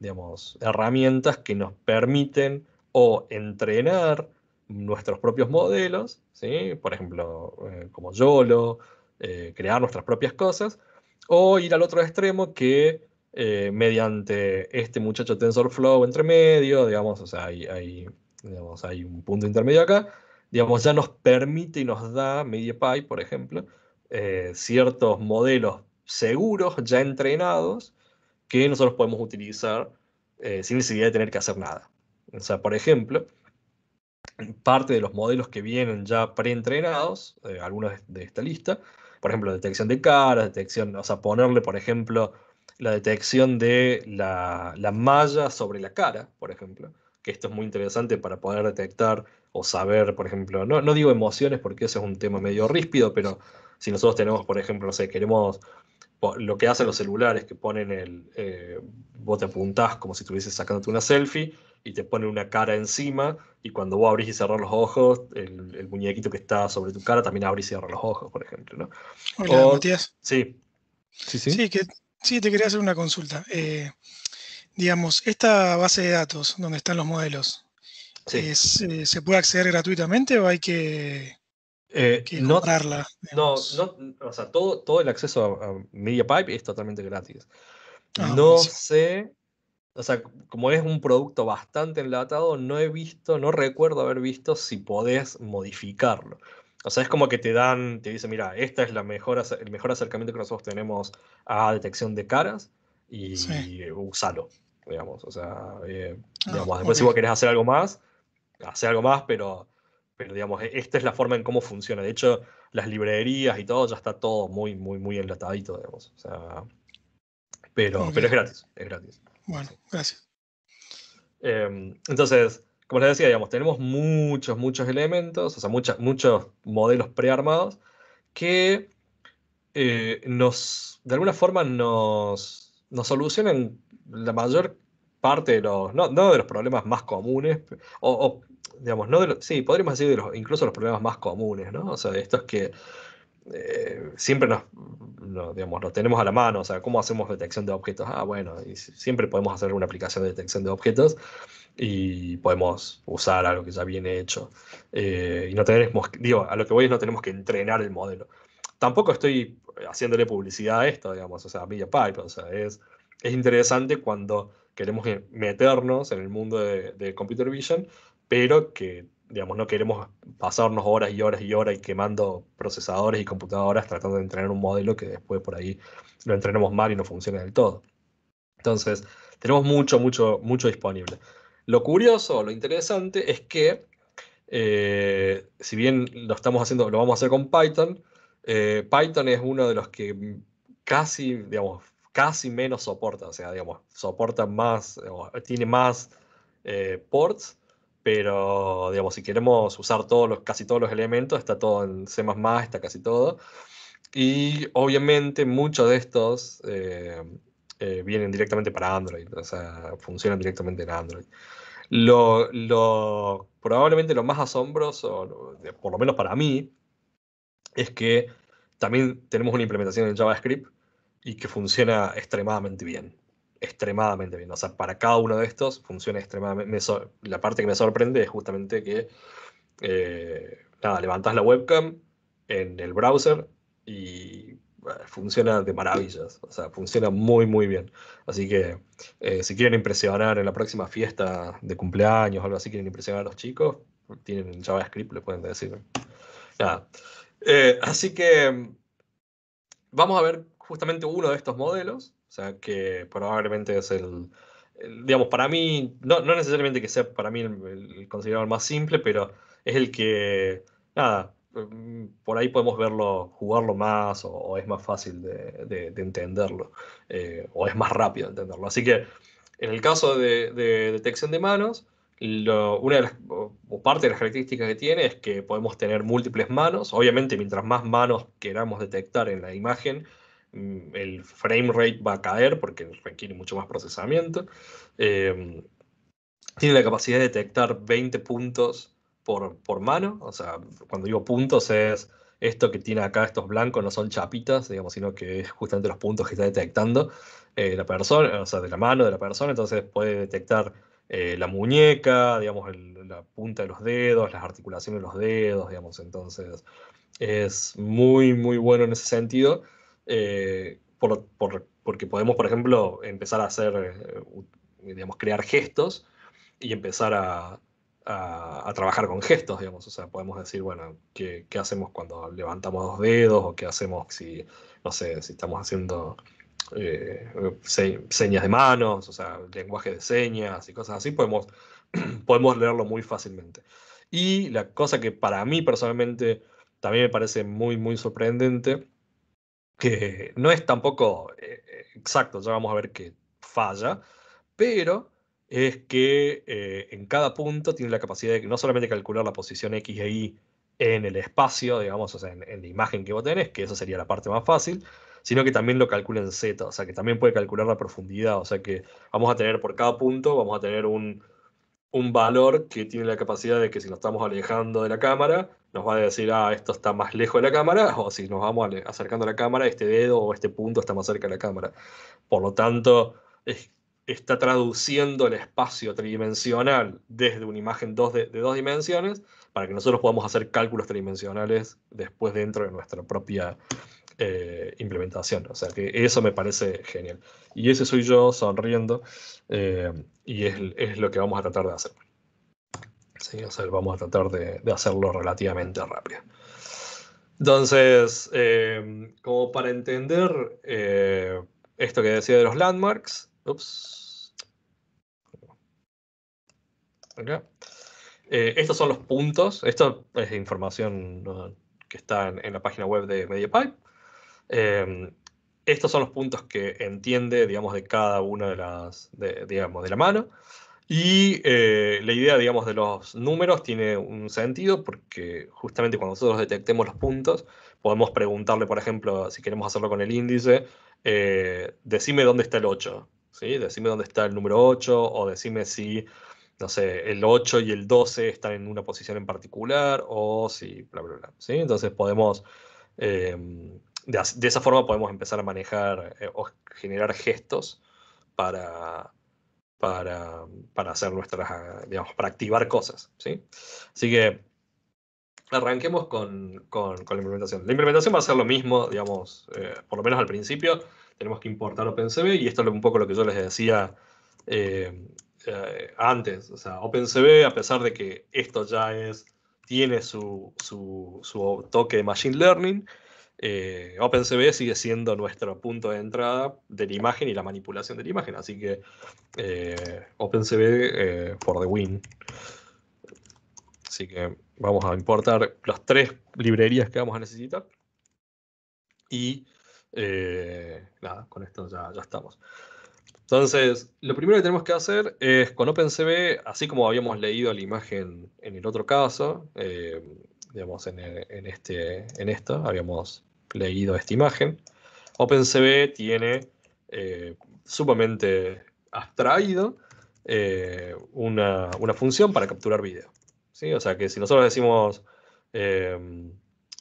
digamos, herramientas que nos permiten o entrenar nuestros propios modelos, ¿sí? por ejemplo, como YOLO, eh, crear nuestras propias cosas, o ir al otro extremo que eh, mediante este muchacho TensorFlow entre medio, digamos, o sea, hay, hay, un punto intermedio acá, digamos, ya nos permite y nos da MediaPy, por ejemplo, eh, ciertos modelos seguros, ya entrenados, que nosotros podemos utilizar sin necesidad de tener que hacer nada. O sea, por ejemplo, parte de los modelos que vienen ya preentrenados, algunos de esta lista, por ejemplo, detección de caras, detección, o sea, ponerle, por ejemplo, la detección de la, malla sobre la cara, por ejemplo, que esto es muy interesante para poder detectar o saber, por ejemplo, no, no digo emociones porque eso es un tema medio ríspido, pero si nosotros tenemos, por ejemplo, no sé, queremos lo que hacen los celulares que ponen el, eh, vos te apuntás como si estuvieses sacándote una selfie y te pone una cara encima y cuando vos abrís y cerrás los ojos, el, muñequito que está sobre tu cara también abrís y cierra los ojos, por ejemplo. ¿no? Hola, o, Matías. Sí. Sí, sí. Sí, que, sí, te quería hacer una consulta. Eh, digamos, esta base de datos donde están los modelos, eh, ¿se puede acceder gratuitamente o hay que... Eh, no, comprarla, no, o sea, todo, todo el acceso a, MediaPipe es totalmente gratis. Ah, no sé o sea, como es un producto bastante enlatado, no he visto, no recuerdo haber visto si podés modificarlo. O sea, es como que te dan, te dicen, mira, este es la mejor, el mejor acercamiento que nosotros tenemos a detección de caras y usalo, digamos. O sea, eh, ah, después si vos querés hacer algo más, hace algo más, pero, pero digamos, e-, esta es la forma en cómo funciona. De hecho, las librerías y todo ya está todo muy, muy, muy enlatadito, digamos. O pero, pero es gratis, es gratis. Bueno, gracias. Em, entonces, como les decía, digamos, tenemos muchos, muchos elementos, o sea, muchos modelos prearmados que eh, nos, de alguna forma, nos, nos solucionan la mayor parte de los, no, de los problemas más comunes, o, digamos, no de sí, podríamos decir de los, incluso los problemas más comunes, ¿no? O sea, estos que eh, siempre nos, lo, digamos, tenemos a la mano, o sea, ¿cómo hacemos detección de objetos? Ah, bueno, siempre podemos hacer una aplicación de detección de objetos y podemos usar algo que ya viene hecho. Eh, y no tenemos, digo, a lo que voy es no tenemos que entrenar el modelo. Tampoco estoy haciéndole publicidad a esto, digamos, o sea, a MediaPipe, o sea, es, es interesante cuando queremos meternos en el mundo de, de computer vision, pero que no queremos pasarnos horas y horas y horas quemando procesadores y computadoras tratando de entrenar un modelo que después por ahí lo entrenamos mal y no funciona del todo. Entonces, tenemos mucho, mucho, mucho disponible. Lo curioso, lo interesante es que, eh, si bien lo estamos haciendo, lo vamos a hacer con Python, eh, Python es uno de los que casi, digamos, casi menos soporta, o sea, digamos, soporta más, tiene más eh, ports, pero digamos, si queremos usar todos los, casi todos los elementos, está todo en C++, está casi todo. Y obviamente muchos de estos eh, eh, vienen directamente para Android, o sea, funcionan directamente en Android. Lo, lo, probablemente lo más asombroso, por lo menos para mí, es que también tenemos una implementación en JavaScript y que funciona extremadamente bien extremadamente bien. O sea, para cada uno de estos funciona extremadamente. la parte que me sorprende es justamente que eh, nada, levantás la webcam en el browser y eh, funciona de maravillas. O sea, funciona muy, muy bien. Así que eh, si quieren impresionar en la próxima fiesta de cumpleaños o algo así, quieren impresionar a los chicos, tienen JavaScript, le pueden decir. así que vamos a ver justamente uno de estos modelos o sea, que probablemente es el, digamos, para mí, no, necesariamente que sea para mí el, considerado más simple, pero es el que, nada, mm, por ahí podemos verlo, jugarlo más o, es más fácil de, entenderlo eh, o es más rápido de entenderlo. Así que en el caso de, de detección de manos, una de las, o parte de las características que tiene es que podemos tener múltiples manos. Obviamente, mientras más manos queramos detectar en la imagen, Mm, el frame rate va a caer porque requiere mucho más procesamiento. Eh, tiene la capacidad de detectar 20 puntos por, mano. O sea, cuando digo puntos es esto que tiene acá, estos blancos, no son chapitas, digamos, sino que es justamente los puntos que está detectando eh, la persona, o sea, de la mano de la persona. Entonces puede detectar eh, la muñeca, digamos, la punta de los dedos, las articulaciones de los dedos, digamos. Entonces es muy, muy bueno en ese sentido. Eh, por, porque podemos, por ejemplo, empezar a hacer, eh, digamos, crear gestos y empezar a, a, trabajar con gestos, digamos. O sea, podemos decir, bueno, ¿qué, ¿qué, hacemos cuando levantamos dos dedos? ¿O qué hacemos si, no sé, si estamos haciendo eh, señas de manos? O sea, lenguaje de señas y cosas así. Podemos, podemos leerlo muy fácilmente. Y la cosa que para mí personalmente también me parece muy, muy sorprendente que no es tampoco eh, eh, exacto, ya vamos a ver que falla, pero es que eh, en cada punto tiene la capacidad de no solamente calcular la posición X e Y en el espacio, digamos, o sea, en, la imagen que vos tenés, que eso sería la parte más fácil, sino que también lo calcula en Z, o sea, que también puede calcular la profundidad, o sea, que vamos a tener por cada punto, vamos a tener un, un valor que tiene la capacidad de que si nos estamos alejando de la cámara, nos va a decir, ah, esto está más lejos de la cámara, o si nos vamos acercando a la cámara, este dedo o este punto está más cerca de la cámara. Por lo tanto, está traduciendo el espacio tridimensional desde una imagen de, de, dos dimensiones para que nosotros podamos hacer cálculos tridimensionales después dentro de nuestra propia eh, implementación. O sea, que eso me parece genial. Y ese soy yo sonriendo eh, y es, lo que vamos a tratar de hacer. vamos a tratar de, hacerlo relativamente rápido. Entonces, eh, como para entender esto que decía de los landmarks, estos son los puntos, esto es información que está en la página web de MediaPipe. Em, estos son los puntos que entiende, digamos, de cada una de las, de, digamos, de la mano. Y eh, la idea, digamos, de los números tiene un sentido porque justamente cuando nosotros detectemos los puntos, podemos preguntarle, por ejemplo, si queremos hacerlo con el índice, eh, decime dónde está el 8, ¿sí? Decime dónde está el número 8 o decime si, no sé, el 8 y el 12 están en una posición en particular o si, bla, bla, bla, ¿sí? Entonces podemos... Eh, de, esa forma podemos empezar a manejar eh, o generar gestos para, para, para, hacer nuestras, digamos, para activar cosas, ¿sí? Así que arranquemos con, con, la implementación. La implementación va a ser lo mismo, digamos, eh, por lo menos al principio, tenemos que importar OpenCV y esto es un poco lo que yo les decía eh, antes, o sea, OpenCV, a pesar de que esto ya es, tiene su, su, su toque de Machine Learning, eh, OpenCV sigue siendo nuestro punto de entrada de la imagen y la manipulación de la imagen. Así que eh, OpenCV por eh, the win. Así que vamos a importar las tres librerías que vamos a necesitar. Y eh, nada, con esto ya, estamos. Entonces, lo primero que tenemos que hacer es con OpenCV, así como habíamos leído la imagen en el otro caso, eh, digamos, en, en, este, en esto habíamos leído esta imagen. OpenCV tiene eh, sumamente abstraído eh, una, función para capturar video. ¿sí? O sea que si nosotros decimos eh,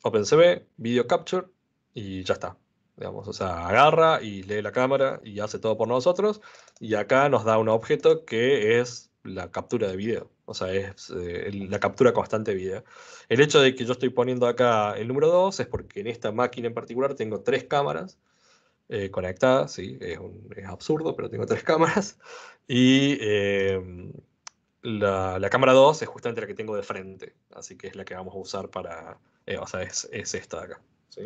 OpenCV, video capture, y ya está. o sea, agarra y lee la cámara y hace todo por nosotros. Y acá nos da un objeto que es la captura de video. O sea, es eh, la captura constante de vida. El hecho de que yo estoy poniendo acá el número 2 es porque en esta máquina en particular tengo tres cámaras eh, conectadas, sí, es, absurdo, pero tengo tres cámaras. Y em, la, la, cámara 2 es justamente la que tengo de frente, así que es la que vamos a usar para, eh, o sea, es, es, esta de acá. ¿sí?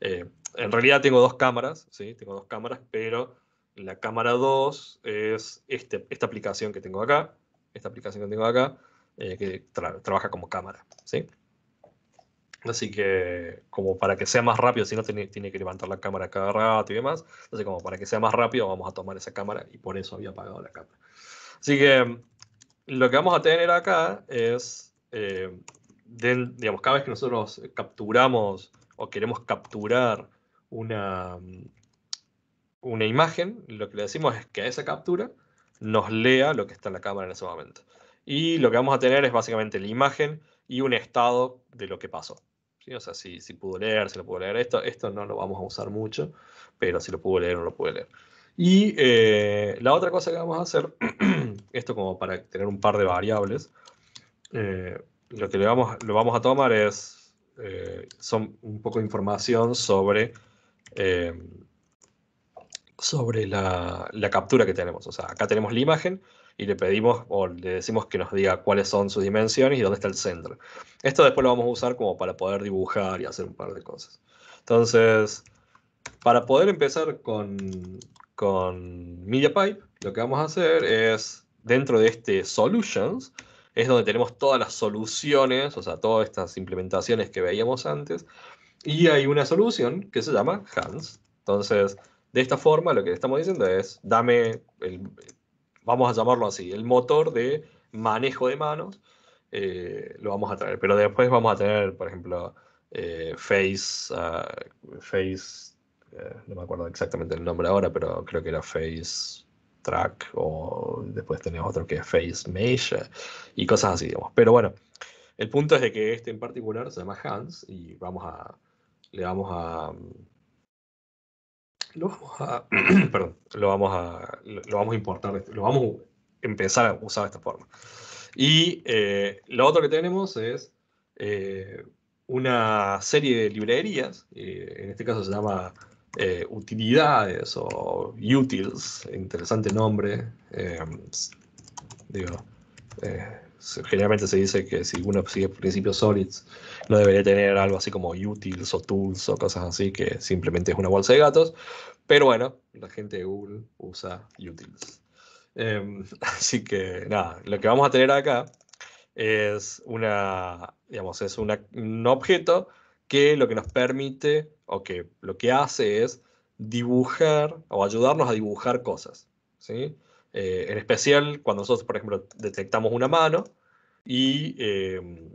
en realidad tengo dos cámaras, sí, tengo dos cámaras, pero la cámara 2 es este, esta aplicación que tengo acá esta aplicación que tengo acá, eh, que trabaja como cámara. ¿sí? Así que, como para que sea más rápido, si no tiene, que levantar la cámara cada rato y demás, entonces como para que sea más rápido vamos a tomar esa cámara y por eso había apagado la cámara. Así que lo que vamos a tener acá es, eh, digamos, cada vez que nosotros capturamos o queremos capturar una, una imagen, lo que le decimos es que a esa captura nos lea lo que está en la cámara en ese momento. Y lo que vamos a tener es básicamente la imagen y un estado de lo que pasó. O sea, si, si pudo leer, si lo pudo leer, esto, esto no lo vamos a usar mucho, pero si lo pudo leer no lo puede leer. Y eh, la otra cosa que vamos a hacer, esto como para tener un par de variables, eh, lo que le vamos, lo vamos a tomar es, eh, son un poco de información sobre sobre la, captura que tenemos. O sea, acá tenemos la imagen y le pedimos o le decimos que nos diga cuáles son sus dimensiones y dónde está el centro. Esto después lo vamos a usar como para poder dibujar y hacer un par de cosas. Entonces, para poder empezar con, con MediaPipe, lo que vamos a hacer es, dentro de este Solutions, es donde tenemos todas las soluciones, o sea, todas estas implementaciones que veíamos antes, y hay una solución que se llama Hans. Entonces, de esta forma, lo que estamos diciendo es, dame, el, vamos a llamarlo así, el motor de manejo de manos, eh, lo vamos a traer. Pero después vamos a tener, por ejemplo, eh, Face, ah, Face, eh, no me acuerdo exactamente el nombre ahora, pero creo que era Face Track o después tenemos otro que es Face Mesh y cosas así, digamos. Pero bueno, el punto es de que este en particular se llama Hans y vamos a, le vamos a lo vamos a, lo vamos a, lo vamos a importar, este, lo vamos a empezar a usar de esta forma. Y eh, lo otro que tenemos es eh, una serie de librerías, eh, en este caso se llama utilidades o utils, interesante nombre, digo, generalmente se dice que si uno sigue principios solids, no debería tener algo así como utils o tools o cosas así, que simplemente es una bolsa de gatos. Pero bueno, la gente de Google usa utils. Em, así que nada, lo que vamos a tener acá es una, digamos, es un objeto que lo que nos permite o que lo que hace es dibujar o ayudarnos a dibujar cosas. ¿sí? Eh, en especial cuando nosotros, por ejemplo, detectamos una mano y, eh,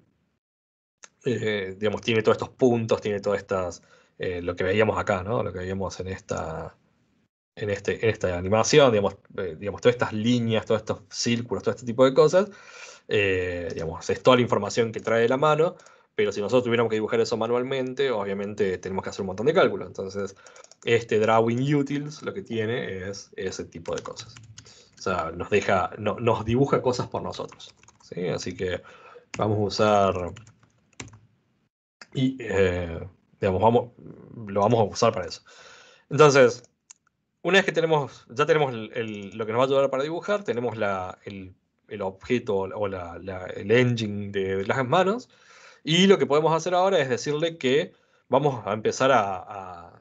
eh, digamos, tiene todos estos puntos, tiene todas estas, lo que veíamos acá, ¿no? Lo que veíamos en esta, en, este, esta animación, digamos, todas estas líneas, todos estos círculos, todo este tipo de cosas, digamos, es toda la información que trae la mano, pero si nosotros tuviéramos que dibujar eso manualmente, obviamente tenemos que hacer un montón de cálculos. Entonces, este Drawing Utils lo que tiene es ese tipo de cosas sea, nos deja, nos dibuja cosas por nosotros. ¿sí? Así que vamos a usar. Y, eh, vamos, lo vamos a usar para eso. Entonces, una vez que tenemos, ya tenemos lo que nos va a ayudar para dibujar, tenemos la, el, objeto o la, el engine de, las manos, y lo que podemos hacer ahora es decirle que vamos a empezar a,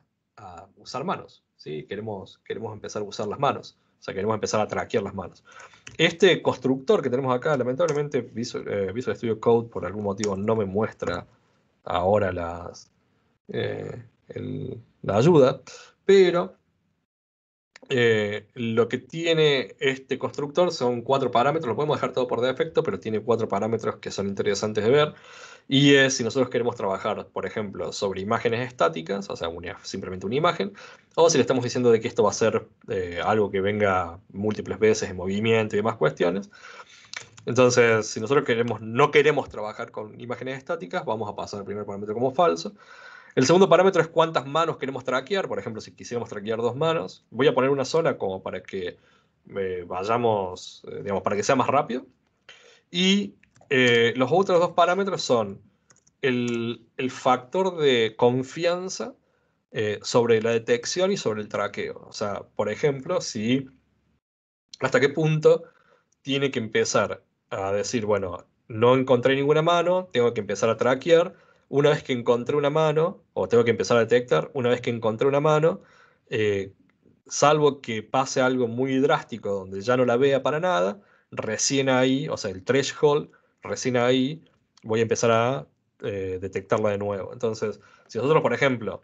usar manos. ¿sí? Queremos, queremos empezar a usar las manos. O sea, queremos empezar a traquear las manos. Este constructor que tenemos acá, lamentablemente Visual, eh, Studio Code por algún motivo no me muestra ahora eh, la ayuda, pero eh, lo que tiene este constructor son cuatro parámetros, lo podemos dejar todo por defecto, pero tiene cuatro parámetros que son interesantes de ver. Y es si nosotros queremos trabajar, por ejemplo, sobre imágenes estáticas, o sea, simplemente una imagen, o si le estamos diciendo de que esto va a ser eh, algo que venga múltiples veces en movimiento y demás cuestiones. Entonces, si nosotros queremos, no queremos trabajar con imágenes estáticas, vamos a pasar el primer parámetro como falso. El segundo parámetro es cuántas manos queremos traquear. Por ejemplo, si quisiéramos traquear dos manos, voy a poner una sola como para que eh, vayamos, eh, digamos, para que sea más rápido. Y eh, los otros dos parámetros son el, el factor de confianza sobre la detección y sobre el traqueo. O sea, por ejemplo, si hasta qué punto tiene que empezar a decir, bueno, no encontré ninguna mano, tengo que empezar a traquear una vez que encontré una mano, o tengo que empezar a detectar, una vez que encontré una mano, eh, salvo que pase algo muy drástico donde ya no la vea para nada, recién ahí, o sea, el threshold, recién ahí voy a empezar a eh, detectarla de nuevo. Entonces, si nosotros, por ejemplo,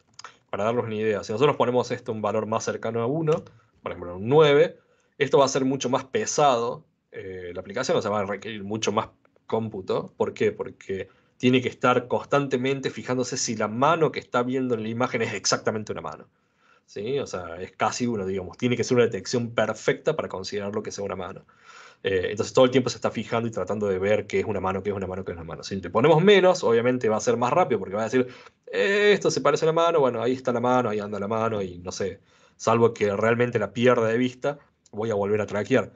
para darles una idea, si nosotros ponemos esto un valor más cercano a 1, por ejemplo, un 9, esto va a ser mucho más pesado, eh, la aplicación, o sea, va a requerir mucho más cómputo. ¿Por qué? Porque tiene que estar constantemente fijándose si la mano que está viendo en la imagen es exactamente una mano. ¿Sí? O sea, es casi uno, digamos. Tiene que ser una detección perfecta para considerar lo que sea una mano. Eh, entonces todo el tiempo se está fijando y tratando de ver qué es una mano, qué es una mano, qué es una mano. Si le ponemos menos, obviamente va a ser más rápido porque va a decir, eh, esto se parece a la mano, bueno, ahí está la mano, ahí anda la mano y no sé, salvo que realmente la pierda de vista, voy a volver a traquear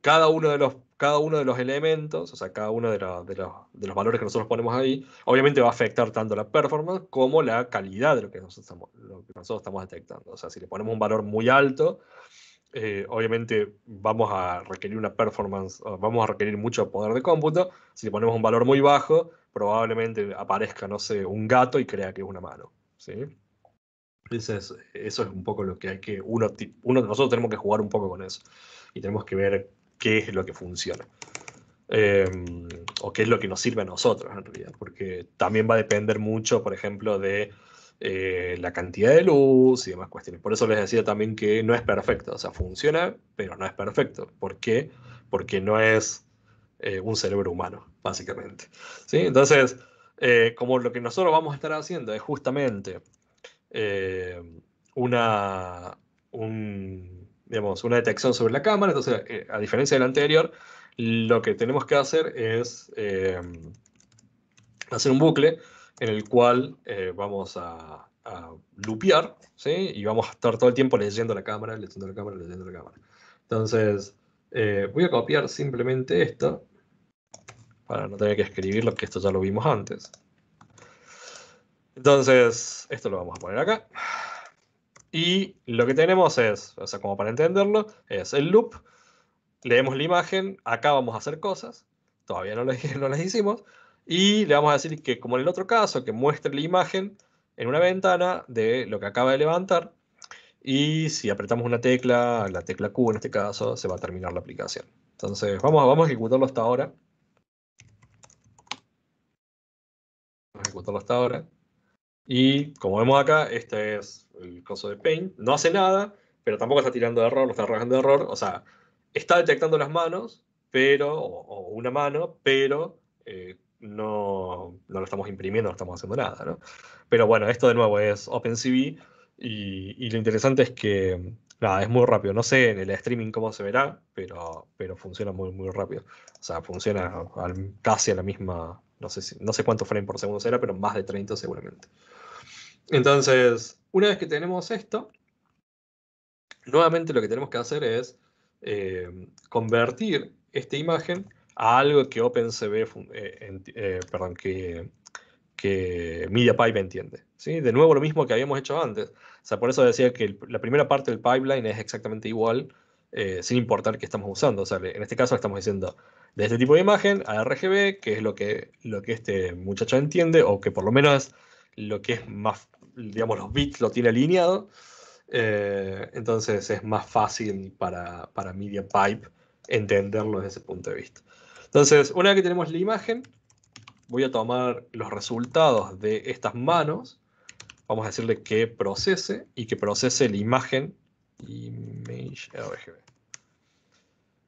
cada uno de los, cada uno de los elementos, o sea, cada uno de, los valores que nosotros ponemos ahí, obviamente va a afectar tanto la performance como la calidad de lo que nosotros estamos, lo que nosotros estamos detectando. O sea, si le ponemos un valor muy alto, eh, obviamente vamos a requerir una performance, vamos a requerir mucho poder de cómputo. Si le ponemos un valor muy bajo, probablemente aparezca, no sé, un gato y crea que es una mano. Entonces, eso es un poco lo que hay que, uno, uno, nosotros tenemos que jugar un poco con eso y tenemos que ver qué es lo que funciona. Eh, o qué es lo que nos sirve a nosotros en realidad, porque también va a depender mucho, por ejemplo, de eh, la cantidad de luz y demás cuestiones. Por eso les decía también que no es perfecto, o sea, funciona, pero no es perfecto. ¿Por qué? Porque no es eh, un cerebro humano, básicamente. ¿Sí? Entonces, como lo que nosotros vamos a estar haciendo es justamente una, un, digamos, una detección sobre la cámara. Entonces, eh, a diferencia del anterior, lo que tenemos que hacer es eh, hacer un bucle en el cual eh, vamos a, a lupear, ¿sí? Y vamos a estar todo el tiempo leyendo la cámara, leyendo la cámara, leyendo la cámara. Entonces, voy a copiar simplemente esto para no tener que escribirlo, que esto ya lo vimos antes. Entonces, esto lo vamos a poner acá. Y lo que tenemos es, o sea, como para entenderlo, es el loop, leemos la imagen, acá vamos a hacer cosas, todavía no las, no hicimos, y le vamos a decir que como en el otro caso, que muestre la imagen en una ventana de lo que acaba de levantar, y si apretamos una tecla, la tecla Q en este caso, se va a terminar la aplicación. Entonces vamos, vamos a ejecutarlo hasta ahora. Vamos a ejecutarlo hasta ahora. Y como vemos acá, este es el coso de Paint. No hace nada, pero tampoco está tirando de error, no está arrojando error. O sea, está detectando las manos, pero, o, una mano, pero eh, no, lo estamos imprimiendo, no estamos haciendo nada. Pero bueno, esto de nuevo es OpenCV. Y, lo interesante es que, nada, es muy rápido. No sé en el streaming cómo se verá, pero, pero funciona muy, muy rápido. O sea, funciona casi a la misma, no sé, si, no sé cuántos frames por segundo será, pero más de 30 seguramente. Entonces, una vez que tenemos esto, nuevamente lo que tenemos que hacer es eh, convertir esta imagen a algo que OpenCV, eh, eh, perdón, que, que MediaPipe entiende. ¿sí? De nuevo lo mismo que habíamos hecho antes. O sea, por eso decía que la primera parte del pipeline es exactamente igual, sin importar qué estamos usando. O sea, en este caso estamos diciendo de este tipo de imagen a RGB, que es lo que, lo que este muchacho entiende, o que por lo menos lo que es más digamos, los bits lo tiene alineado. Eh, entonces es más fácil para, para MediaPipe entenderlo desde ese punto de vista. Entonces, una vez que tenemos la imagen, voy a tomar los resultados de estas manos. Vamos a decirle que procese y que procese la imagen. Image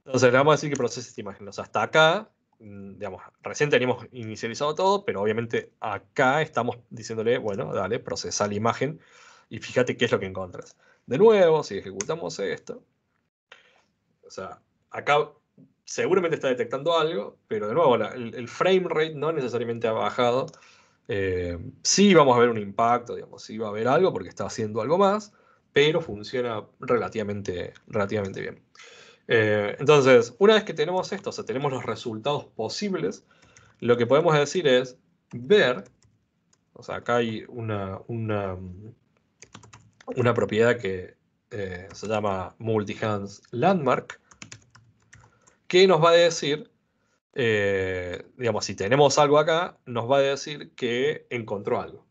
Entonces le vamos a decir que procese esta imagen. O sea, hasta acá Mm, digamos, recién teníamos inicializado todo, pero obviamente acá estamos diciéndole, bueno, dale, procesa la imagen y fíjate qué es lo que encontras. De nuevo, si ejecutamos esto, o sea, acá seguramente está detectando algo, pero de nuevo, el, frame rate no necesariamente ha bajado. Eh, sí vamos a ver un impacto, digamos, sí va a haber algo porque está haciendo algo más, pero funciona relativamente, relativamente bien. Eh, entonces, una vez que tenemos esto, o sea, tenemos los resultados posibles, lo que podemos decir es ver, o sea, acá hay una, una, propiedad que eh, se llama multi-hands landmark, que nos va a decir, eh, digamos, si tenemos algo acá, nos va a decir que encontró algo.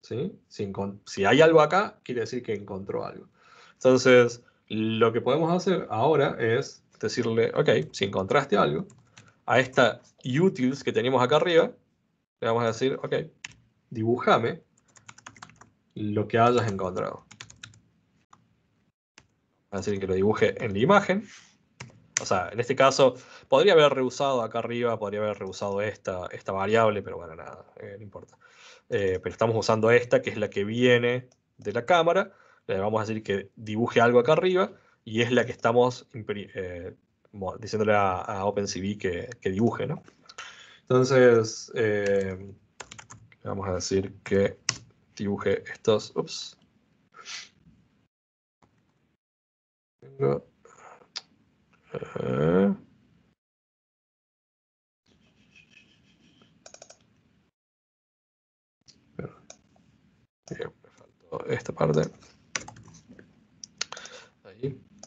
¿sí? Si, si hay algo acá, quiere decir que encontró algo. Entonces, lo que podemos hacer ahora es decirle, ok, si encontraste algo, a esta utils que tenemos acá arriba, le vamos a decir, ok, dibujame lo que hayas encontrado. así decir que lo dibuje en la imagen. O sea, en este caso, podría haber reusado acá arriba, podría haber reusado esta, variable, pero bueno, nada, eh, no importa. Eh, pero estamos usando esta, que es la que viene de la cámara, le eh, vamos a decir que dibuje algo acá arriba y es la que estamos eh, diciéndole a, OpenCV que, dibuje, ¿no? Entonces, eh, vamos a decir que dibuje estos, ups. Eh, me faltó esta parte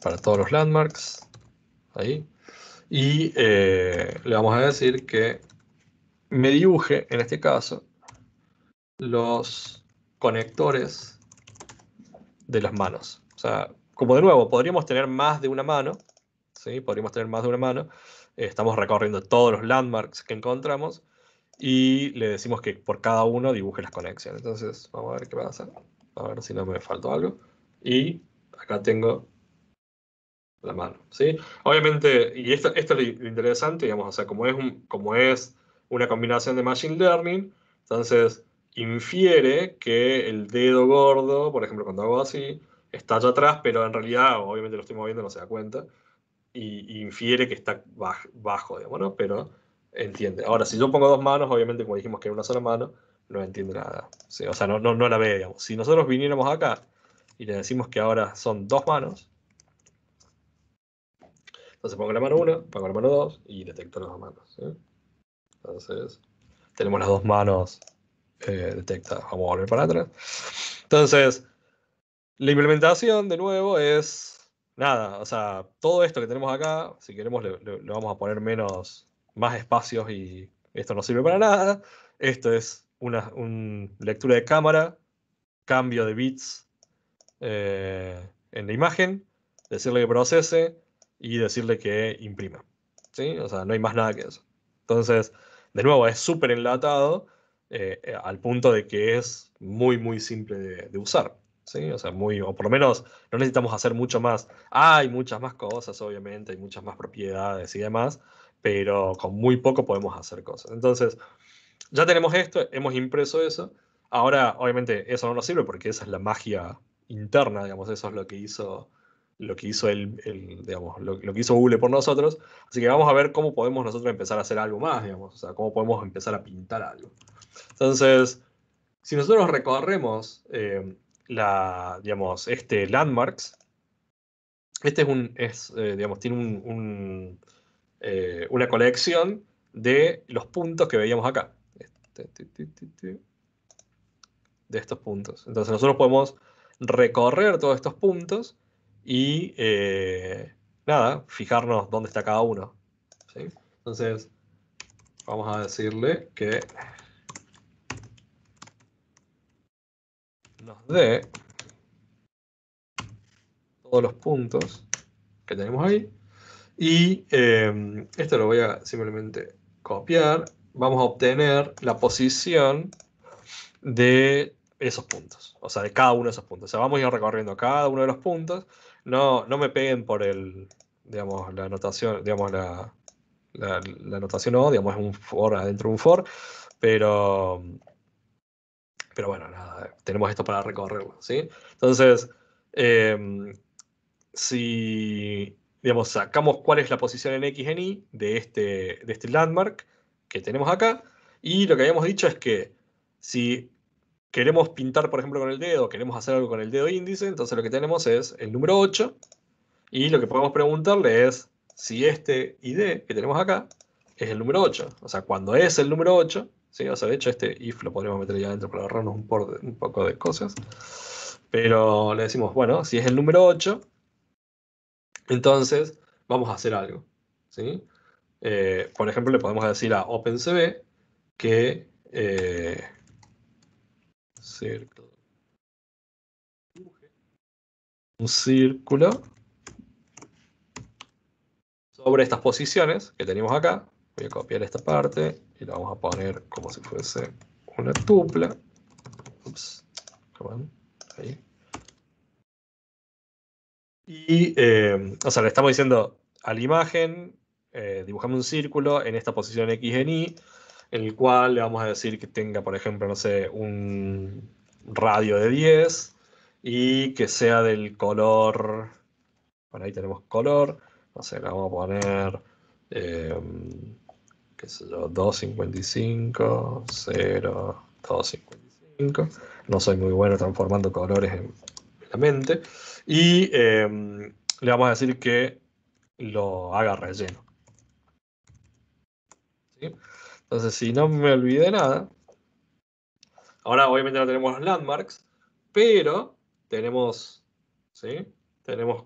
para todos los landmarks. Ahí. Y eh, le vamos a decir que me dibuje, en este caso, los conectores de las manos. O sea, como de nuevo, podríamos tener más de una mano. ¿sí? Podríamos tener más de una mano. Eh, estamos recorriendo todos los landmarks que encontramos y le decimos que por cada uno dibuje las conexiones. Entonces, vamos a ver qué pasa. A ver si no me faltó algo. Y acá tengo la mano, ¿sí? Obviamente, y esto, esto es lo interesante, digamos, o sea, como es, como es una combinación de Machine Learning, entonces infiere que el dedo gordo, por ejemplo, cuando hago así, está allá atrás, pero en realidad, obviamente lo estoy moviendo, no se da cuenta, y, infiere que está bajo, bajo digamos, Pero entiende. Ahora, si yo pongo dos manos, obviamente, como dijimos que era una sola mano, no entiende nada. o sea, no, no, no la ve, digamos. Si nosotros viniéramos acá y le decimos que ahora son dos manos, entonces pongo la mano 1, pongo la mano 2 y detecto las dos manos. ¿eh? Entonces, tenemos las dos manos eh, detectadas. Vamos a volver para atrás. Entonces, la implementación de nuevo es nada. O sea, todo esto que tenemos acá, si queremos, le, vamos a poner menos, más espacios y esto no sirve para nada. Esto es una lectura de cámara, cambio de bits eh, en la imagen, decirle que procese, y decirle que imprima. ¿sí? O sea, no hay más nada que eso. Entonces, de nuevo, es súper enlatado eh, eh, al punto de que es muy, muy simple de, usar. ¿sí? O sea, muy, o por lo menos no necesitamos hacer mucho más. hay muchas más cosas, obviamente, hay muchas más propiedades y demás, pero con muy poco podemos hacer cosas. Entonces, ya tenemos esto, hemos impreso eso. Ahora, obviamente, eso no nos sirve porque esa es la magia interna, digamos, eso es lo que hizo lo que hizo el, lo, que hizo Google por nosotros. Así que vamos a ver cómo podemos nosotros empezar a hacer algo más, digamos, o sea, cómo podemos empezar a pintar algo. Entonces, si nosotros recorremos eh, digamos, este landmarks, este es un, eh, digamos, tiene un, eh, una colección de los puntos que veíamos acá. Este, de estos puntos. Entonces nosotros podemos recorrer todos estos puntos y eh, nada, fijarnos dónde está cada uno. Entonces, vamos a decirle que nos dé todos los puntos que tenemos ahí. Y em, esto lo voy a simplemente copiar. Vamos a obtener la posición de esos puntos, o sea, de cada uno de esos puntos. O sea, vamos a ir recorriendo cada uno de los puntos no, me peguen por el, digamos, la anotación, digamos, la, anotación o, digamos, es un for adentro de un for, pero, pero bueno, nada, tenemos esto para recorrerlo, ¿sí? Entonces, em, si, digamos, sacamos cuál es la posición en X en Y de este, de este landmark que tenemos acá, y lo que habíamos dicho es que si queremos pintar, por ejemplo, con el dedo, queremos hacer algo con el dedo índice, entonces lo que tenemos es el número 8 y lo que podemos preguntarle es si este ID que tenemos acá es el número 8. O sea, cuando es el número 8, ¿sí? o sea, de hecho este if lo podríamos meter ya adentro para agarrarnos un, poco de cosas, pero le decimos, bueno, si es el número 8, entonces vamos a hacer algo. Eh, por ejemplo, le podemos decir a OpenCV que... Eh, círculo. Un círculo sobre estas posiciones que tenemos acá. Voy a copiar esta parte y la vamos a poner como si fuese una tupla. Ahí. Y, em, o sea, le estamos diciendo a la imagen, eh, dibujame un círculo en esta posición X en Y, el cual le vamos a decir que tenga, por ejemplo, no sé, un radio de 10 y que sea del color, Por ahí tenemos color, no sé, le vamos a poner, em, qué sé yo, 255, 0, 255. No soy muy bueno transformando colores en la mente. Y em, le vamos a decir que lo haga relleno. ¿Sí? Entonces, si no me olvidé nada, ahora obviamente no tenemos los landmarks, pero tenemos, ¿sí? Tenemos,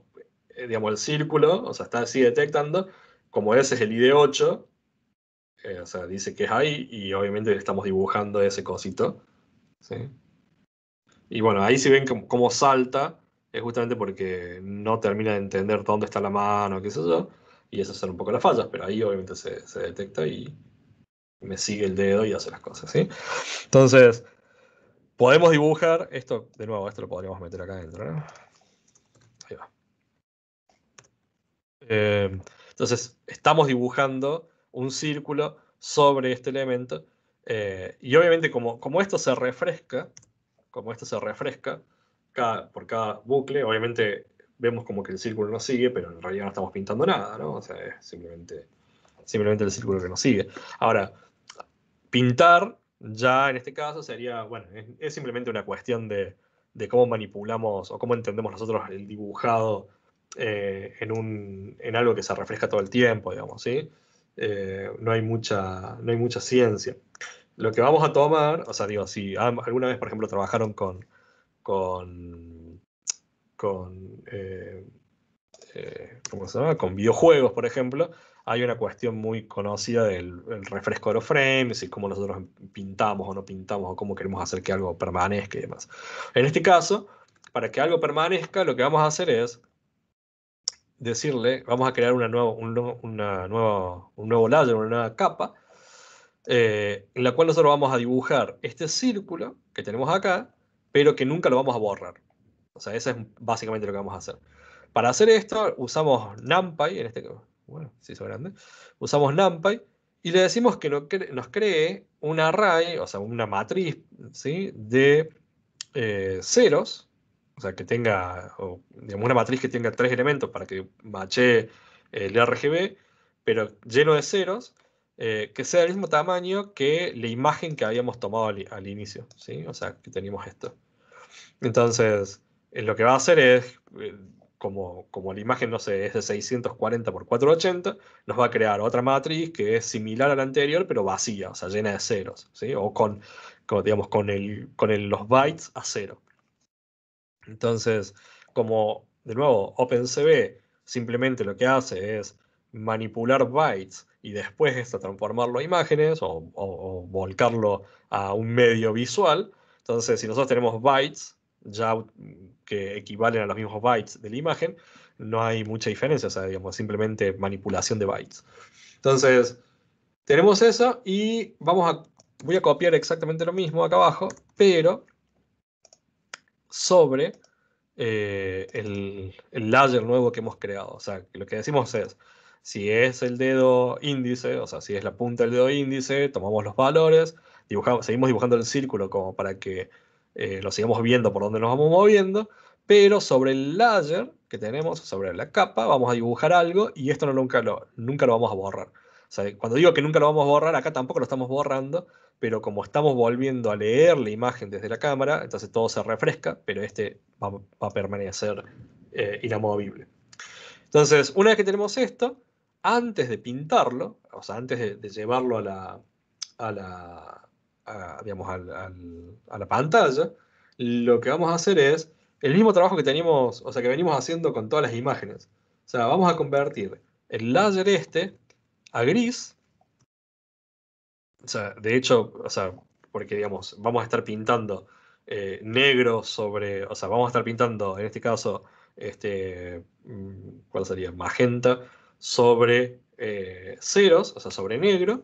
eh, digamos, el círculo, o sea, está así detectando, como ese es el ID8, eh, o sea, dice que es ahí y obviamente estamos dibujando ese cosito, Y bueno, ahí si ven cómo salta, es justamente porque no termina de entender dónde está la mano, qué sé yo, y esas son un poco las fallas, pero ahí obviamente se detecta y, me sigue el dedo y hace las cosas, ¿sí? Entonces, podemos dibujar, esto, de nuevo, esto lo podríamos meter acá adentro, Ahí va. Em, entonces, estamos dibujando un círculo sobre este elemento, eh, y obviamente como, como esto se refresca, como esto se refresca por cada bucle, obviamente vemos como que el círculo no sigue, pero en realidad no estamos pintando nada, ¿no? O sea, es simplemente, simplemente el círculo que nos sigue. Ahora, Pintar, ya en este caso, sería, bueno, es, simplemente una cuestión de, cómo manipulamos o cómo entendemos nosotros el dibujado eh, en, algo que se refleja todo el tiempo, digamos, ¿sí? Eh, no, hay mucha, no hay mucha ciencia. Lo que vamos a tomar, o sea, digo, si alguna vez, por ejemplo, trabajaron con, con, con eh, ¿cómo se llama? Con videojuegos, por ejemplo, hay una cuestión muy conocida del refresco de los frames y cómo nosotros pintamos o no pintamos o cómo queremos hacer que algo permanezca y demás. En este caso, para que algo permanezca, lo que vamos a hacer es decirle, vamos a crear una un, una un nuevo layer, una nueva capa, eh, en la cual nosotros vamos a dibujar este círculo que tenemos acá, pero que nunca lo vamos a borrar. O sea, eso es básicamente lo que vamos a hacer. Para hacer esto usamos NumPy, en este, caso bueno, si hizo grande, usamos NumPy y le decimos que nos cree un array, o sea, una matriz ¿sí? de eh, ceros, o sea, que tenga, digamos, una matriz que tenga tres elementos para que mache el RGB, pero lleno de ceros, eh, que sea del mismo tamaño que la imagen que habíamos tomado al, inicio, ¿sí? O sea, que teníamos esto. Entonces, eh, lo que va a hacer es como, la imagen, no sé, es de 640 por 480, nos va a crear otra matriz que es similar a la anterior, pero vacía, o sea, llena de ceros, ¿sí? O con, digamos, con, el, con los bytes a cero. Entonces, como, de nuevo, OpenCV simplemente lo que hace es manipular bytes y después transformarlo a imágenes o, volcarlo a un medio visual. Entonces, si nosotros tenemos bytes ya que equivalen a los mismos bytes de la imagen, no hay mucha diferencia, o sea, digamos, simplemente manipulación de bytes. Entonces, tenemos eso y vamos a, voy a copiar exactamente lo mismo acá abajo, pero sobre eh, el, el, layer nuevo que hemos creado. O sea, lo que decimos es, si es el dedo índice, o sea, si es la punta del dedo índice, tomamos los valores, dibujamos, seguimos dibujando el círculo como para que eh, lo sigamos viendo por donde nos vamos moviendo, pero sobre el layer que tenemos, sobre la capa, vamos a dibujar algo y esto nunca, lo, nunca lo vamos a borrar. cuando digo que nunca lo vamos a borrar, acá tampoco lo estamos borrando, pero como estamos volviendo a leer la imagen desde la cámara, entonces todo se refresca, pero este va, a permanecer eh, inamovible. Entonces, una vez que tenemos esto, antes de pintarlo, o sea, antes de, de llevarlo a la, a la, a, digamos, a la pantalla, lo que vamos a hacer es el mismo trabajo que teníamos, o sea, que venimos haciendo con todas las imágenes. O sea, vamos a convertir el layer este a gris. O sea, de hecho, porque digamos, vamos a estar pintando eh, negro sobre, o sea, vamos a estar pintando, en este caso, este, mm, ¿cuál sería? Magenta sobre eh, ceros, o sea, sobre negro.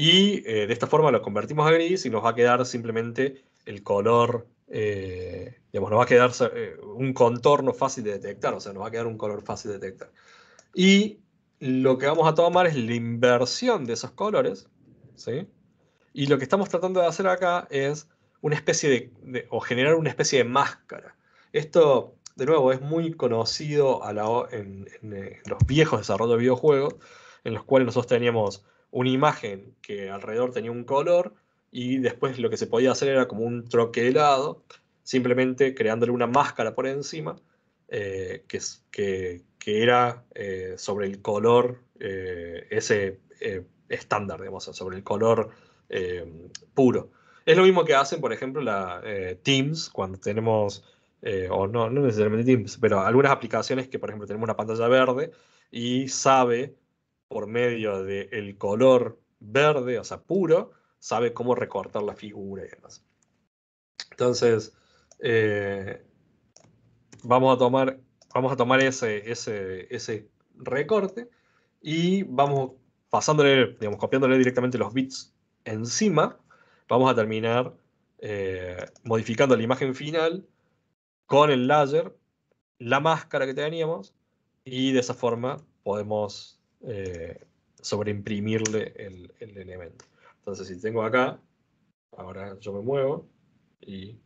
Y eh, de esta forma lo convertimos a gris y nos va a quedar simplemente el color, eh, digamos, nos va a quedar eh, un contorno fácil de detectar, o sea, nos va a quedar un color fácil de detectar. Y lo que vamos a tomar es la inversión de esos colores, ¿sí? Y lo que estamos tratando de hacer acá es una especie de, o generar una especie de máscara. Esto, de nuevo, es muy conocido en, en los viejos desarrollos de videojuegos, en los cuales nosotros teníamos una imagen que alrededor tenía un color y después lo que se podía hacer era como un troquelado, simplemente creándole una máscara por encima eh, que, que, que, era eh, sobre el color eh, ese estándar, digamos, sobre el color puro. Es lo mismo que hacen, por ejemplo, la, Teams cuando tenemos, o no, no necesariamente Teams, pero algunas aplicaciones que, por ejemplo, tenemos una pantalla verde y sabe por medio del color verde, o sea, puro, sabe cómo recortar la figura y demás. Entonces, eh, vamos a tomar, vamos a tomar ese, ese, recorte y vamos pasándole, digamos, copiándole directamente los bits encima, vamos a terminar eh, modificando la imagen final con el layer, la máscara que teníamos, y de esa forma podemos eh, sobreimprimirle el, elemento. Entonces, si tengo acá, ahora yo me muevo y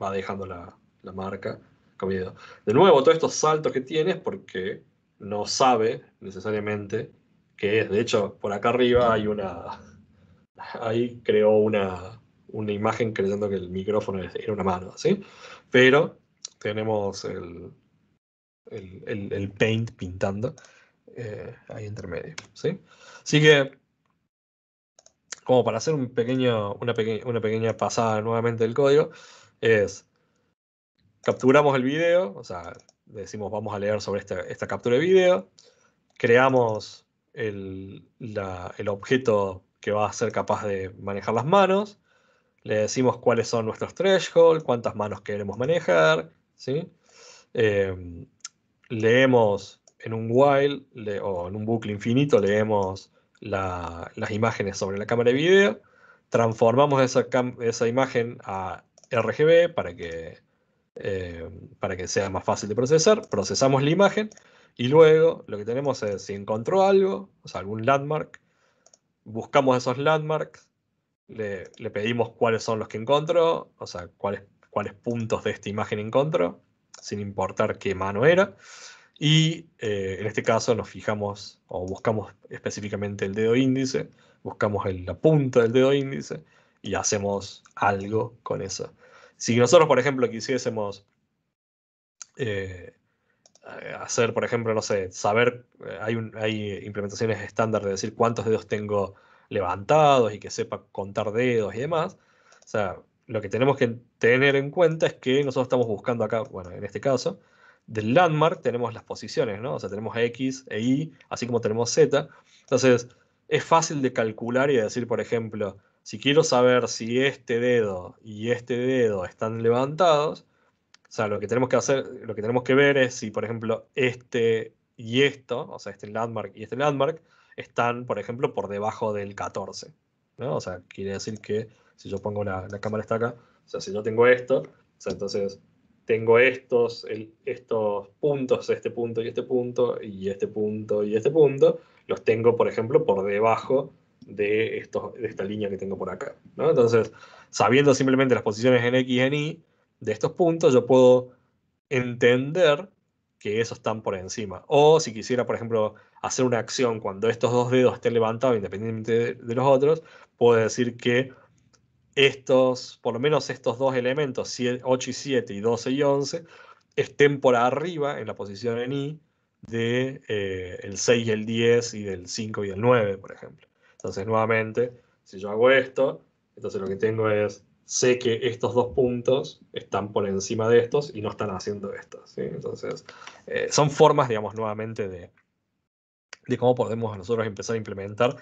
va dejando la, la marca comido De nuevo, todos estos saltos que tienes porque no sabe necesariamente qué es. De hecho, por acá arriba hay una... Ahí creó una, una imagen creyendo que el micrófono era una mano, ¿sí? Pero tenemos el, el, el paint pintando eh, ahí intermedio. ¿sí? Así que, como para hacer un pequeño, una, pequeña pasada nuevamente del código, es capturamos el video, o sea, decimos vamos a leer sobre esta, captura de video, creamos el, objeto que va a ser capaz de manejar las manos, le decimos cuáles son nuestros threshold, cuántas manos queremos manejar, ¿sí? Eh, leemos en un while o en un bucle infinito leemos las imágenes sobre la cámara de video, transformamos esa, imagen a RGB para que, eh, para que sea más fácil de procesar, procesamos la imagen y luego lo que tenemos es, si encontró algo, o sea, algún landmark, buscamos esos landmarks, le, pedimos cuáles son los que encontró, o sea, cuáles, cuáles puntos de esta imagen encontró, sin importar qué mano era. Y eh, en este caso nos fijamos o buscamos específicamente el dedo índice, buscamos la punta del dedo índice y hacemos algo con eso. Si nosotros, por ejemplo, quisiésemos eh, hacer, por ejemplo, no sé, saber, eh, hay, hay implementaciones estándar de decir cuántos dedos tengo levantados y que sepa contar dedos y demás. O sea, lo que tenemos que tener en cuenta es que nosotros estamos buscando acá, bueno, en este caso, del landmark tenemos las posiciones, ¿no? O sea, tenemos X e Y, así como tenemos Z. Entonces, es fácil de calcular y decir, por ejemplo, si quiero saber si este dedo y este dedo están levantados, o sea, lo que tenemos que hacer, lo que tenemos que ver es si, por ejemplo, este y esto, o sea, este landmark y este landmark, están, por ejemplo, por debajo del 14. ¿no? O sea, quiere decir que si yo pongo la, la cámara está acá, o sea, si yo tengo esto, o sea, entonces tengo estos, estos puntos, este punto y este punto, y este punto y este punto, los tengo, por ejemplo, por debajo de, de esta línea que tengo por acá. Entonces, sabiendo simplemente las posiciones en X y en Y de estos puntos, yo puedo entender que esos están por encima. O si quisiera, por ejemplo, hacer una acción cuando estos dos dedos estén levantados independientemente de los otros, puedo decir que estos, por lo menos estos dos elementos, 8 y 7 y 12 y 11, estén por arriba en la posición en I de, eh, el 6 y el 10 y del 5 y el 9, por ejemplo. Entonces, nuevamente, si yo hago esto, entonces lo que tengo es, sé que estos dos puntos están por encima de estos y no están haciendo esto. Entonces, eh, son formas, digamos, nuevamente de, cómo podemos nosotros empezar a implementar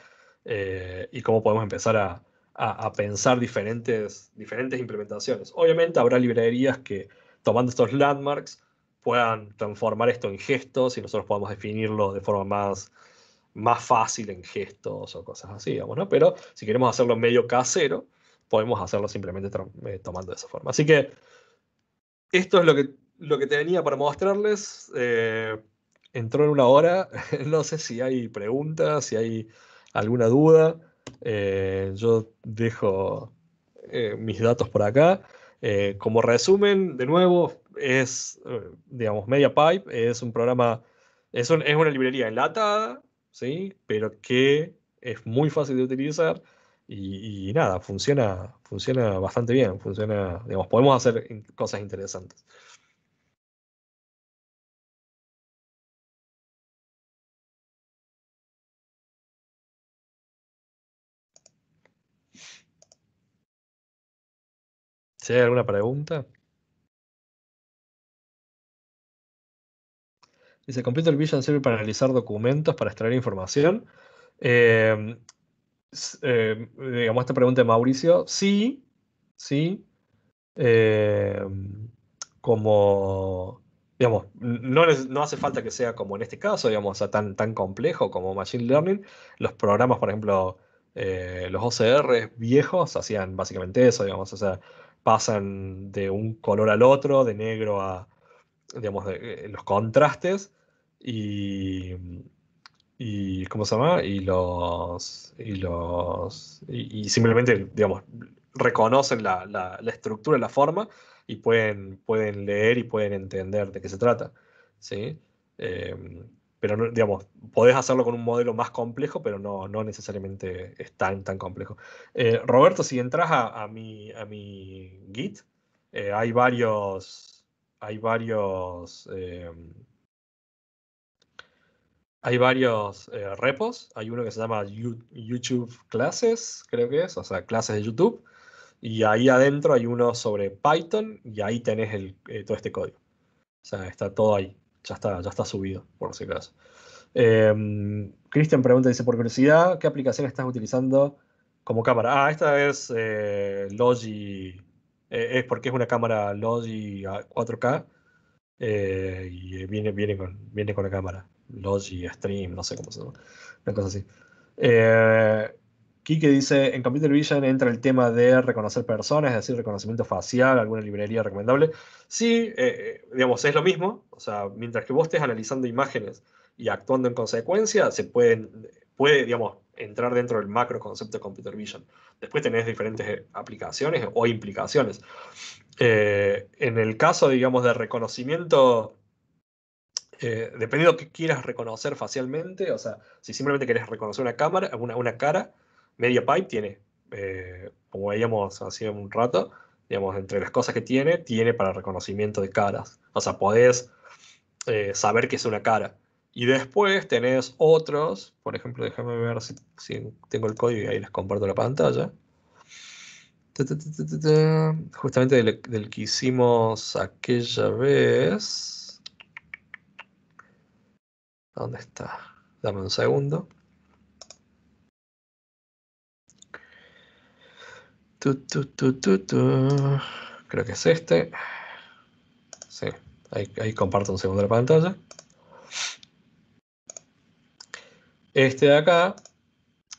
eh, y cómo podemos empezar a, a, pensar diferentes, diferentes implementaciones. Obviamente habrá librerías que, tomando estos landmarks, puedan transformar esto en gestos y nosotros podamos definirlo de forma más, más fácil en gestos o cosas así, bueno, Pero si queremos hacerlo medio casero, podemos hacerlo simplemente eh, tomando de esa forma. Así que esto es lo que, lo que tenía para mostrarles. Eh, entró en una hora. no sé si hay preguntas, si hay alguna duda. Eh, yo dejo eh, mis datos por acá. Eh, como resumen, de nuevo, es, digamos, MediaPipe es un programa, es, es una librería enlatada, ¿sí? Pero que es muy fácil de utilizar y, y nada, funciona, funciona bastante bien, funciona, digamos, podemos hacer cosas interesantes. Si hay alguna pregunta. Dice, ¿Computer Vision sirve para analizar documentos, para extraer información. Em, em, digamos, esta pregunta de Mauricio, sí, sí. Em, como, digamos, no, hace falta que sea como en este caso, digamos, tan, tan complejo como Machine Learning. Los programas, por ejemplo, eh, los OCR viejos hacían básicamente eso, digamos, o sea, pasan de un color al otro, de negro a, digamos, de, eh, los contrastes y, ¿cómo se llama? Y los, y los, y, simplemente, digamos, reconocen la, la, estructura, la forma y pueden, pueden leer y pueden entender de qué se trata, ¿sí? Em, pero digamos, podés hacerlo con un modelo más complejo, pero no, no necesariamente es tan, complejo. Eh, Roberto, si entras a, mi, a mi Git, eh, hay varios, hay varios, em, hay varios eh, repos. Hay uno que se llama YouTube Classes, creo que es, o sea, clases de YouTube. Y ahí adentro hay uno sobre Python y ahí tenés el, todo este código. O sea, está todo ahí ya está, ya está subido, por si acaso. Em, Christian pregunta, dice, por curiosidad, ¿qué aplicación estás utilizando como cámara? Ah, esta es eh, Logi, eh, es porque es una cámara Logi 4K eh, y viene, viene, con, viene con la cámara Logi Stream, no sé cómo se llama, una cosa así. Quique dice, en Computer Vision entra el tema de reconocer personas, es decir, reconocimiento facial, alguna librería recomendable. Sí, eh, eh, digamos, es lo mismo. O sea, mientras que vos estés analizando imágenes y actuando en consecuencia, se pueden, puede, digamos, entrar dentro del macro concepto de Computer Vision. Después tenés diferentes eh, aplicaciones o implicaciones. en el caso, digamos, de reconocimiento dependiendo que qué quieras reconocer facialmente, o sea, si simplemente querés reconocer una cámara, una cara, MediaPipe tiene, eh, como veíamos hace un rato, digamos, entre las cosas que tiene, tiene para reconocimiento de caras. O sea, podés eh, saber que es una cara. Y después tenés otros, por ejemplo, déjame ver si, tengo el código y ahí les comparto la pantalla. Justamente del que hicimos aquella vez. ¿Dónde está? Dame un segundo. Creo que es este. Sí, ahí, comparto un segundo la pantalla. Este de acá,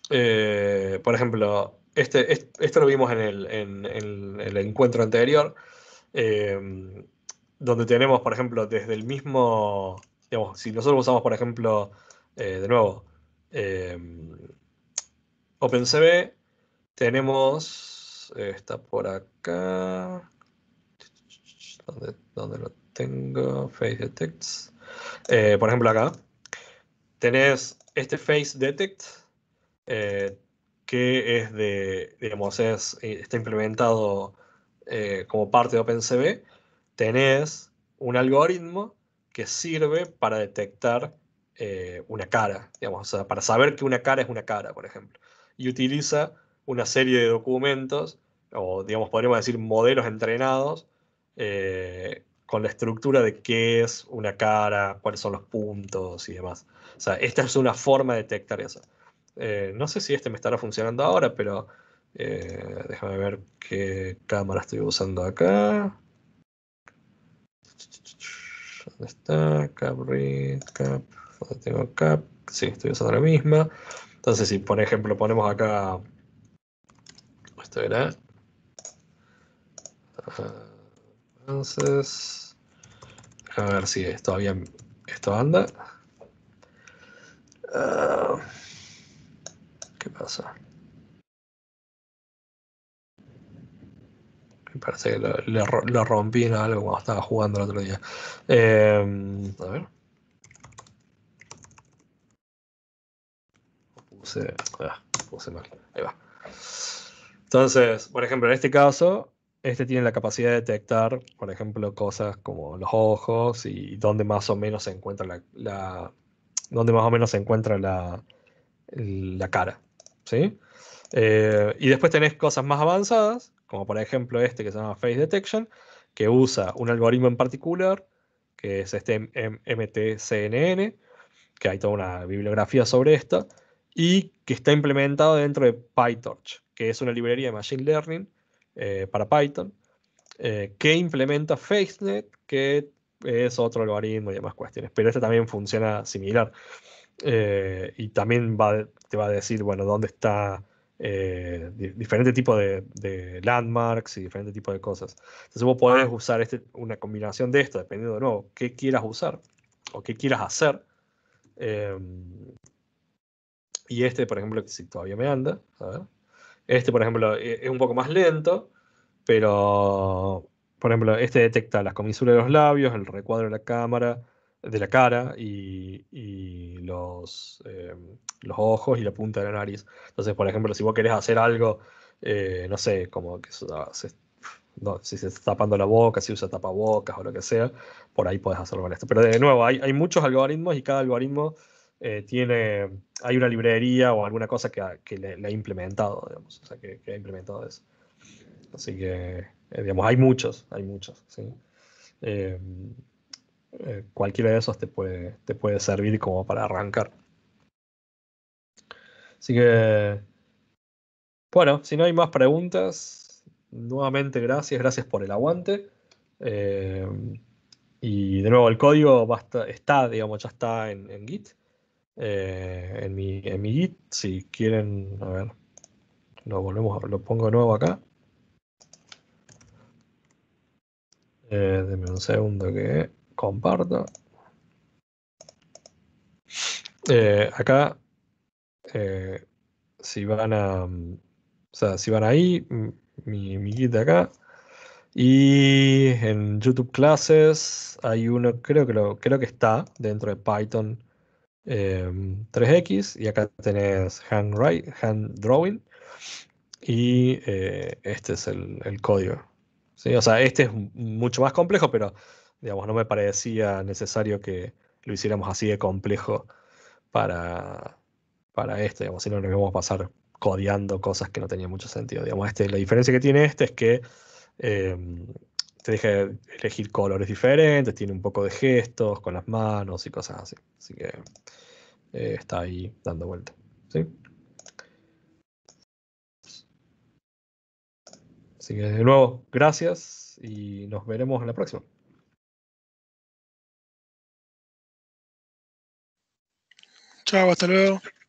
eh, por ejemplo, este, esto lo vimos en el, encuentro anterior, eh, donde tenemos, por ejemplo, desde el mismo, si nosotros usamos, por ejemplo, eh, de nuevo, OpenCV, tenemos eh, está por acá. ¿Dónde, lo tengo? Face detects eh, por ejemplo, acá tenés este Face Detect eh, que es de, digamos, es, está implementado como parte de OpenCV. Tenés un algoritmo que sirve para detectar una cara, digamos, para saber que una cara es una cara, por ejemplo. Y utiliza una serie de documentos, o digamos, podríamos decir modelos entrenados, eh, con la estructura de qué es una cara, cuáles son los puntos y demás. O sea, esta es una forma de detectar eso. Eh, no sé si este me estará funcionando ahora, pero eh, déjame ver qué cámara estoy usando acá. ¿Dónde está? Cap, cap. ¿Dónde tengo cap? Sí, estoy usando la misma. Entonces, si por ejemplo ponemos acá Ah, entonces, a ver si todavía esto anda. Ah, ¿Qué pasa? Me parece que lo, rompí en algo cuando estaba jugando el otro día. Eh, a ver. Puse, ah, puse mal. Ahí va. Entonces, por ejemplo, en este caso, este tiene la capacidad de detectar, por ejemplo, cosas como los ojos y dónde más o menos se encuentra la, más o menos se encuentra la, cara. Eh, y después tenés cosas más avanzadas, como por ejemplo este que se llama Face Detection, que usa un algoritmo en particular, que es este MTCNN, que hay toda una bibliografía sobre esto, y que está implementado dentro de PyTorch que es una librería de Machine Learning eh, para Python, eh, que implementa FaceNet, que es otro algoritmo y demás cuestiones. Pero este también funciona similar. Eh, y también te va a decir, bueno, dónde está diferente tipo de, landmarks y diferente tipo de cosas. Entonces vos podés ah. usar este, una combinación de esto, dependiendo de nuevo qué quieras usar o qué quieras hacer. Em, y este, por ejemplo, si todavía me anda, a ver. Este, por ejemplo, e, es un poco más lento, pero, por ejemplo, este detecta las comisuras de los labios, el recuadro de la cámara, de la cara y, los, em, los ojos y la punta de la nariz. Entonces, por ejemplo, si vos querés hacer algo, eh, no sé, como que se, ah, si se está tapando la boca, si usa tapabocas o lo que sea, por ahí podés hacerlo con esto. Pero de nuevo, hay, hay muchos algoritmos y cada algoritmo eh, tiene, hay una librería o alguna cosa que, le, ha implementado, digamos, o sea, que, ha implementado eso. Así que, eh, digamos, hay muchos, hay muchos, eh, cualquiera de esos te puede, te puede servir como para arrancar. Así que, bueno, si no hay más preguntas, nuevamente gracias, gracias por el aguante. y de nuevo, el código está, digamos, ya está en Git. Eh, en, mi, en mi Git. Si quieren, a ver, lo volvemos, lo pongo de nuevo acá. Eh, un segundo que comparto. Eh, acá, eh, si van a, o sea, si van ahí, mi, mi git de acá. Y en YouTube clases hay uno, creo que, lo, creo que está dentro de Python, 3X em, y acá tenés hand, drawing y eh, este es el, código. ¿sí? O sea, este es mucho más complejo, pero digamos, no me parecía necesario que lo hiciéramos así de complejo para, para este, digamos, si no nos íbamos a pasar codeando cosas que no tenían mucho sentido. Digamos, este, la diferencia que tiene este es que em, te deja elegir colores diferentes, tiene un poco de gestos con las manos y cosas así. Así que eh, está ahí dando vuelta. ¿sí? Así que de nuevo, gracias y nos veremos en la próxima. Chao, hasta luego.